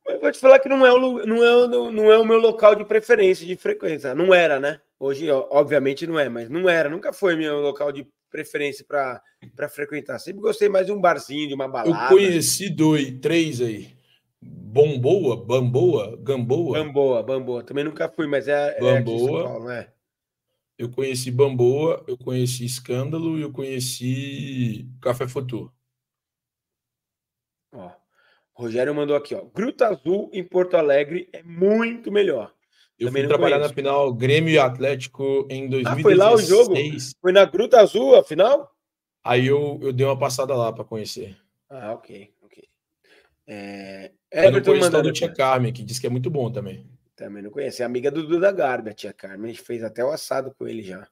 Eu vou te falar que não é, o, não, é, o, não é o meu local de preferência, de frequência. Não era, né? Hoje, obviamente, não é, mas não era. Nunca foi meu local de preferência para frequentar? Sempre gostei mais de um barzinho, de uma balada. Eu conheci dois, três aí. Bomboa, Bamboa, Gamboa. Bamboa, Bamboa. Também nunca fui, mas é, é Bamboa, é Paulo, né? Eu conheci Bamboa, eu conheci Escândalo e eu conheci Café futuro Ó, Rogério mandou aqui, ó. Gruta Azul em Porto Alegre é muito melhor. Eu Também fui trabalhar conheço. na final Grêmio e Atlético em 2016. Ah, foi lá o jogo? Foi na Gruta Azul a final? Aí eu, eu dei uma passada lá para conhecer. Ah, ok, ok. É... Eu é, Everton do Tia Carmen, que diz que é muito bom também. Também não conhece. É amiga do Duda Garbi, a tia Carmen. A gente fez até o assado com ele já.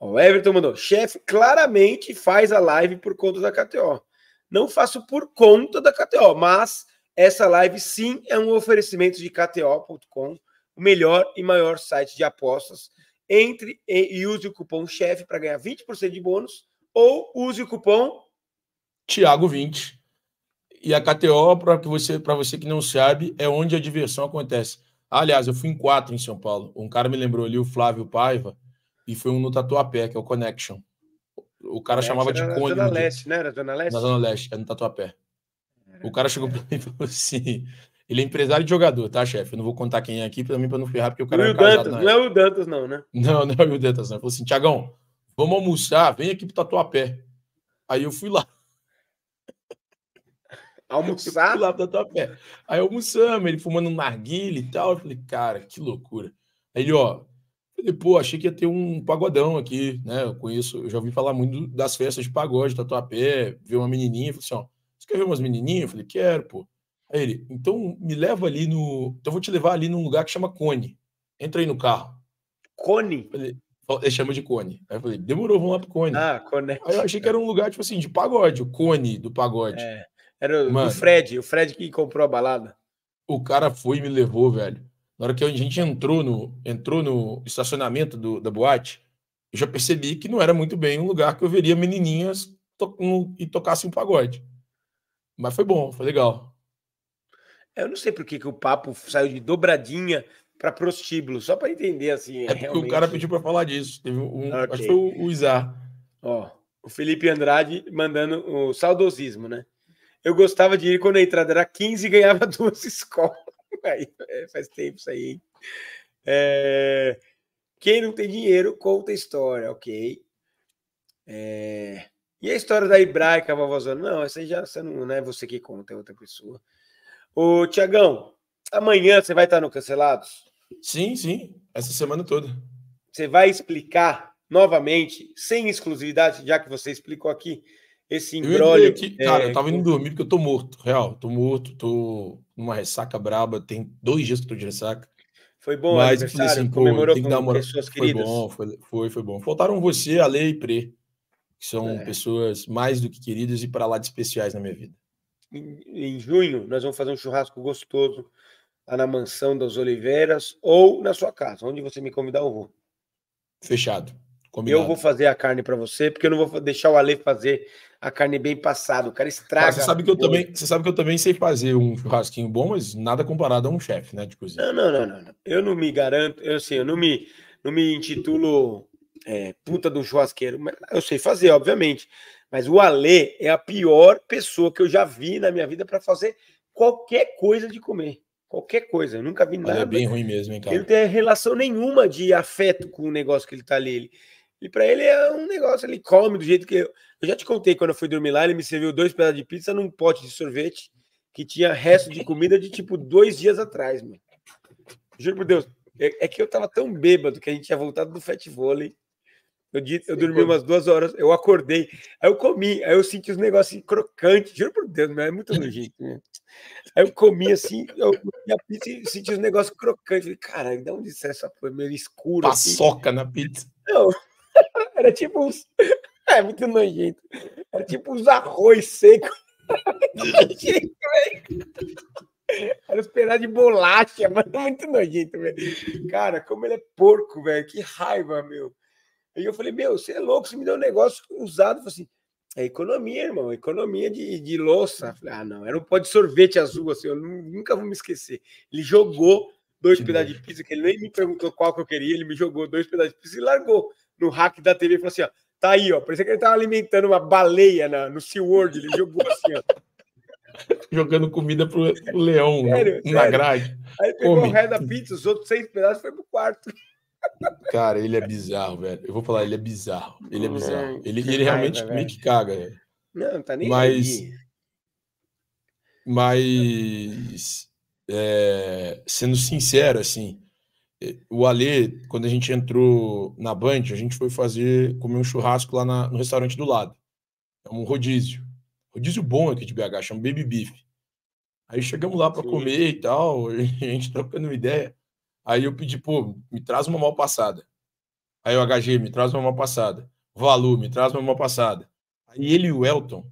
O Everton mandou. Chefe claramente faz a live por conta da KTO. Não faço por conta da KTO, mas essa live sim é um oferecimento de KTO.com o melhor e maior site de apostas. Entre e use o cupom chefe para ganhar 20% de bônus ou use o cupom Tiago 20. E a KTO, para você, você que não sabe, é onde a diversão acontece. Aliás, eu fui em quatro em São Paulo. Um cara me lembrou ali, o Flávio Paiva, e foi um no Tatuapé, que é o Connection. O cara é, chamava de Conde. Na Zona Leste, né? Era Zona Leste? Na Zona Leste, é no Tatuapé. o cara chegou é. para mim e falou assim: ele é empresário de jogador, tá, chefe? Eu não vou contar quem é aqui mim para não ferrar, porque o cara é casado, Dantas, Não é o Dantas, não, né? Não, não é o Dantas, não. Ele falou assim, Tiagão, vamos almoçar, vem aqui pro Tatuapé. Aí eu fui lá. Almoçar? Eu fui lá pro Tatuapé. Aí almoçamos, ele fumando um narguilha e tal. Eu falei, cara, que loucura. Aí ele, ó, falei, pô, achei que ia ter um pagodão aqui, né? Eu conheço, eu já ouvi falar muito das festas de pagode, Tatuapé, ver uma menininha. Falei assim, ó, você quer ver umas menininhas? Eu falei, quero, pô. Aí ele, então me leva ali no. Então eu vou te levar ali num lugar que chama Cone. Entra aí no carro. Cone? Ele, ele chama de Cone. Aí eu falei, demorou, vamos lá pro Cone. Ah, Cone. Aí eu achei que era um lugar, tipo assim, de pagode, o Cone do pagode. É, era Mano, o Fred, o Fred que comprou a balada. O cara foi e me levou, velho. Na hora que a gente entrou no, entrou no estacionamento do, da boate, eu já percebi que não era muito bem um lugar que eu veria menininhas to um, e tocasse um pagode. Mas foi bom, foi legal. Eu não sei por que, que o papo saiu de dobradinha para prostíbulo, só para entender assim. É porque realmente... o cara pediu para falar disso. Teve um, okay. Acho que foi o, o Ó, o Felipe Andrade mandando o saudosismo, né? Eu gostava de ir quando a entrada era 15 e ganhava duas escolas. É, faz tempo isso aí, É... Quem não tem dinheiro, conta a história, ok. É... E a história da hebraica, vovózona? Não, essa já você não, não é você que conta, é outra pessoa. Ô, Tiagão, amanhã você vai estar no Cancelados? Sim, sim, essa semana toda. Você vai explicar novamente, sem exclusividade, já que você explicou aqui, esse embrólio. Eu aqui, é... Cara, eu tava indo dormir porque eu tô morto, real. Tô morto, tô numa ressaca braba. Tem dois dias que eu tô de ressaca. Foi bom, mas eu falei assim, pô, tem que dar uma pessoas foi queridas. Bom, foi, foi, foi bom. Faltaram você, Ale e Pre, que são é. pessoas mais do que queridas e para lá de especiais na minha vida em, junho, nós vamos fazer um churrasco gostoso lá na Mansão das Oliveiras ou na sua casa, onde você me convidar, eu vou. Fechado. Combinado. Eu vou fazer a carne para você, porque eu não vou deixar o Ale fazer a carne bem passada. O cara estraga. Ah, você sabe que eu também, você sabe que eu também sei fazer um churrasquinho bom, mas nada comparado a um chefe, né, de cozinha. Não, não, não, não, Eu não me garanto, eu sei, assim, eu não me, não me intitulo é, puta do churrasqueiro, mas eu sei fazer, obviamente. Mas o Alê é a pior pessoa que eu já vi na minha vida para fazer qualquer coisa de comer. Qualquer coisa. Eu nunca vi é nada. Ele é bem ruim mesmo, hein, cara? Ele não tem relação nenhuma de afeto com o negócio que ele tá ali. Ele, e para ele é um negócio, ele come do jeito que. Eu, eu já te contei quando eu fui dormir lá, ele me serviu dois pedaços de pizza num pote de sorvete que tinha resto de comida de tipo dois dias atrás, mano. Juro por Deus. É, é que eu tava tão bêbado que a gente tinha voltado do fat vôlei eu, eu dormi umas duas horas, eu acordei, aí eu comi, aí eu senti os negócios crocantes, juro por Deus, mas é muito nojento. Né? Aí eu comi assim, eu a pizza e senti os negócios crocantes. Falei, caralho, de onde isso é essa coisa meio escura? Assim. Paçoca assim. na pizza. Não, era tipo uns. É muito nojento. Era tipo uns arroz seco. nojento, velho. Era os pedaços de bolacha, mas é muito nojento, velho. Cara, como ele é porco, velho. Que raiva, meu. Aí eu falei, meu, você é louco, você me deu um negócio usado. Eu falei assim, é economia, irmão, economia de, de louça. Eu falei, ah, não, era um pó de sorvete azul, assim, eu nunca vou me esquecer. Ele jogou dois que pedaços de pizza, que ele nem me perguntou qual que eu queria, ele me jogou dois pedaços de pizza e largou no hack da TV e falou assim, ó, tá aí, ó, parecia que ele tava alimentando uma baleia na, no SeaWorld, ele jogou assim, ó. Jogando comida pro, leão né? sério, na sério. grade. Aí pegou Homem. o resto da pizza, os outros seis pedaços foi pro quarto. Cara, ele é bizarro, velho. Eu vou falar, ele é bizarro. Ele é bizarro. Ele, ele realmente meio que caga, velho. Não, tá nem Mas. Aí. Mas. É, sendo sincero, assim. É, o Alê, quando a gente entrou na Band, a gente foi fazer. comer um churrasco lá na, no restaurante do lado. É um rodízio. Rodízio bom aqui de BH, chama Baby Beef. Aí chegamos lá para comer e tal, a gente trocando uma ideia. Aí eu pedi, pô, me traz uma mal passada. Aí o HG, me traz uma mal passada. Valu, me traz uma mal passada. Aí ele e o Elton,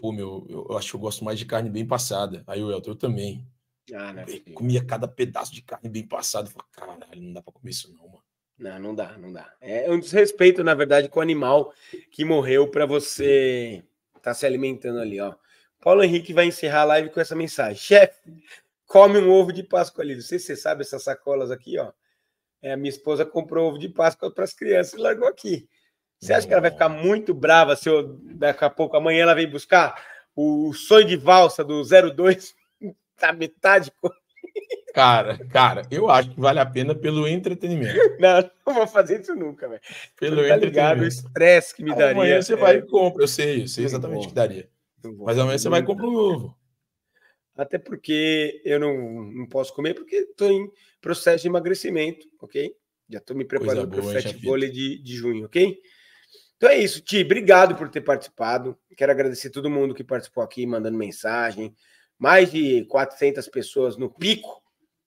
pô, meu, eu acho que eu gosto mais de carne bem passada. Aí o Elton, eu também. Ah, né, comia cada pedaço de carne bem passada. falei, caralho, não dá pra comer isso não, mano. Não, não dá, não dá. É um desrespeito, na verdade, com o animal que morreu para você estar tá se alimentando ali, ó. Paulo Henrique vai encerrar a live com essa mensagem. Chefe, come um ovo de Páscoa ali. Não sei se você sabe essas sacolas aqui, ó. É, minha esposa comprou ovo de Páscoa para as crianças e largou aqui. Você acha que ela vai ficar muito brava se eu, daqui a pouco, amanhã ela vem buscar o sonho de valsa do 02 Está metade? Cara, cara, eu acho que vale a pena pelo entretenimento. Não, não vou fazer isso nunca, velho. Pelo não tá entretenimento. o estresse que me daria. Amanhã você é... vai e compra, eu sei, eu sei exatamente o que daria. Mas amanhã você vai e compra um ovo até porque eu não, não posso comer, porque estou em processo de emagrecimento, ok? Já estou me preparando para o fat vôlei de, de junho, ok? Então é isso, Ti, obrigado por ter participado. Quero agradecer todo mundo que participou aqui, mandando mensagem. Mais de 400 pessoas no pico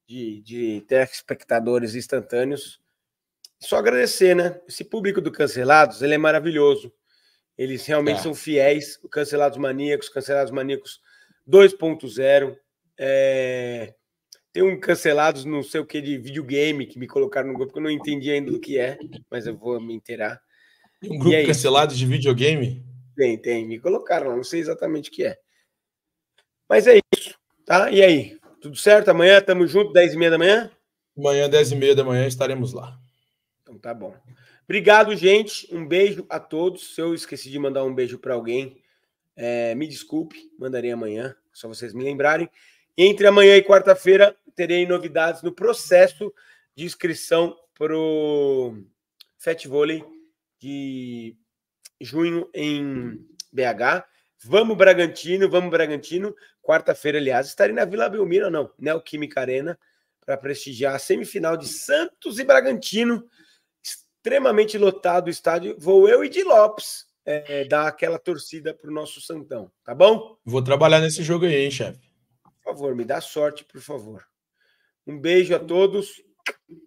de, de telespectadores instantâneos. Só agradecer, né? Esse público do Cancelados, ele é maravilhoso. Eles realmente é. são fiéis. Cancelados Maníacos, Cancelados Maníacos 2.0. É... Tem um cancelados, não sei o que, de videogame que me colocaram no grupo, que eu não entendi ainda do que é, mas eu vou me inteirar. Tem um grupo é cancelado isso. de videogame? Tem, tem. Me colocaram não sei exatamente o que é. Mas é isso, tá? E aí? Tudo certo? Amanhã tamo junto, 10 e meia da manhã? Amanhã, 10 e meia da manhã, estaremos lá. Então tá bom. Obrigado, gente. Um beijo a todos. Se eu esqueci de mandar um beijo para alguém, é, me desculpe, mandarei amanhã, só vocês me lembrarem. Entre amanhã e quarta-feira, terei novidades no processo de inscrição para o Fat Vôlei de junho em BH. Vamos Bragantino, vamos Bragantino. Quarta-feira, aliás, estarei na Vila Belmiro, não, Neoquímica Arena, para prestigiar a semifinal de Santos e Bragantino. Extremamente lotado o estádio. Vou eu e de Lopes é, dar aquela torcida para o nosso Santão, tá bom? Vou trabalhar nesse jogo aí, hein, chefe? Por favor, me dá sorte, por favor. Um beijo a todos,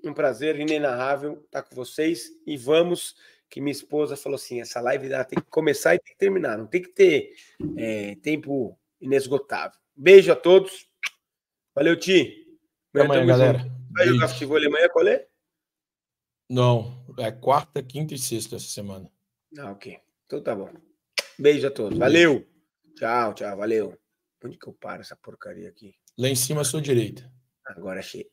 um prazer inenarrável estar tá com vocês e vamos que minha esposa falou assim: essa live tem que começar e tem que terminar, não tem que ter é, tempo inesgotável. Beijo a todos. Valeu, Ti. Até amanhã, galera. Vai Beijo. jogar futebol amanhã, qual é? Não, é quarta, quinta e sexta essa semana. Ah, ok. Então tá bom. Beijo a todos. Valeu. Tchau, tchau. Valeu. Onde que eu paro essa porcaria aqui? Lá em cima à sua direita. Agora achei.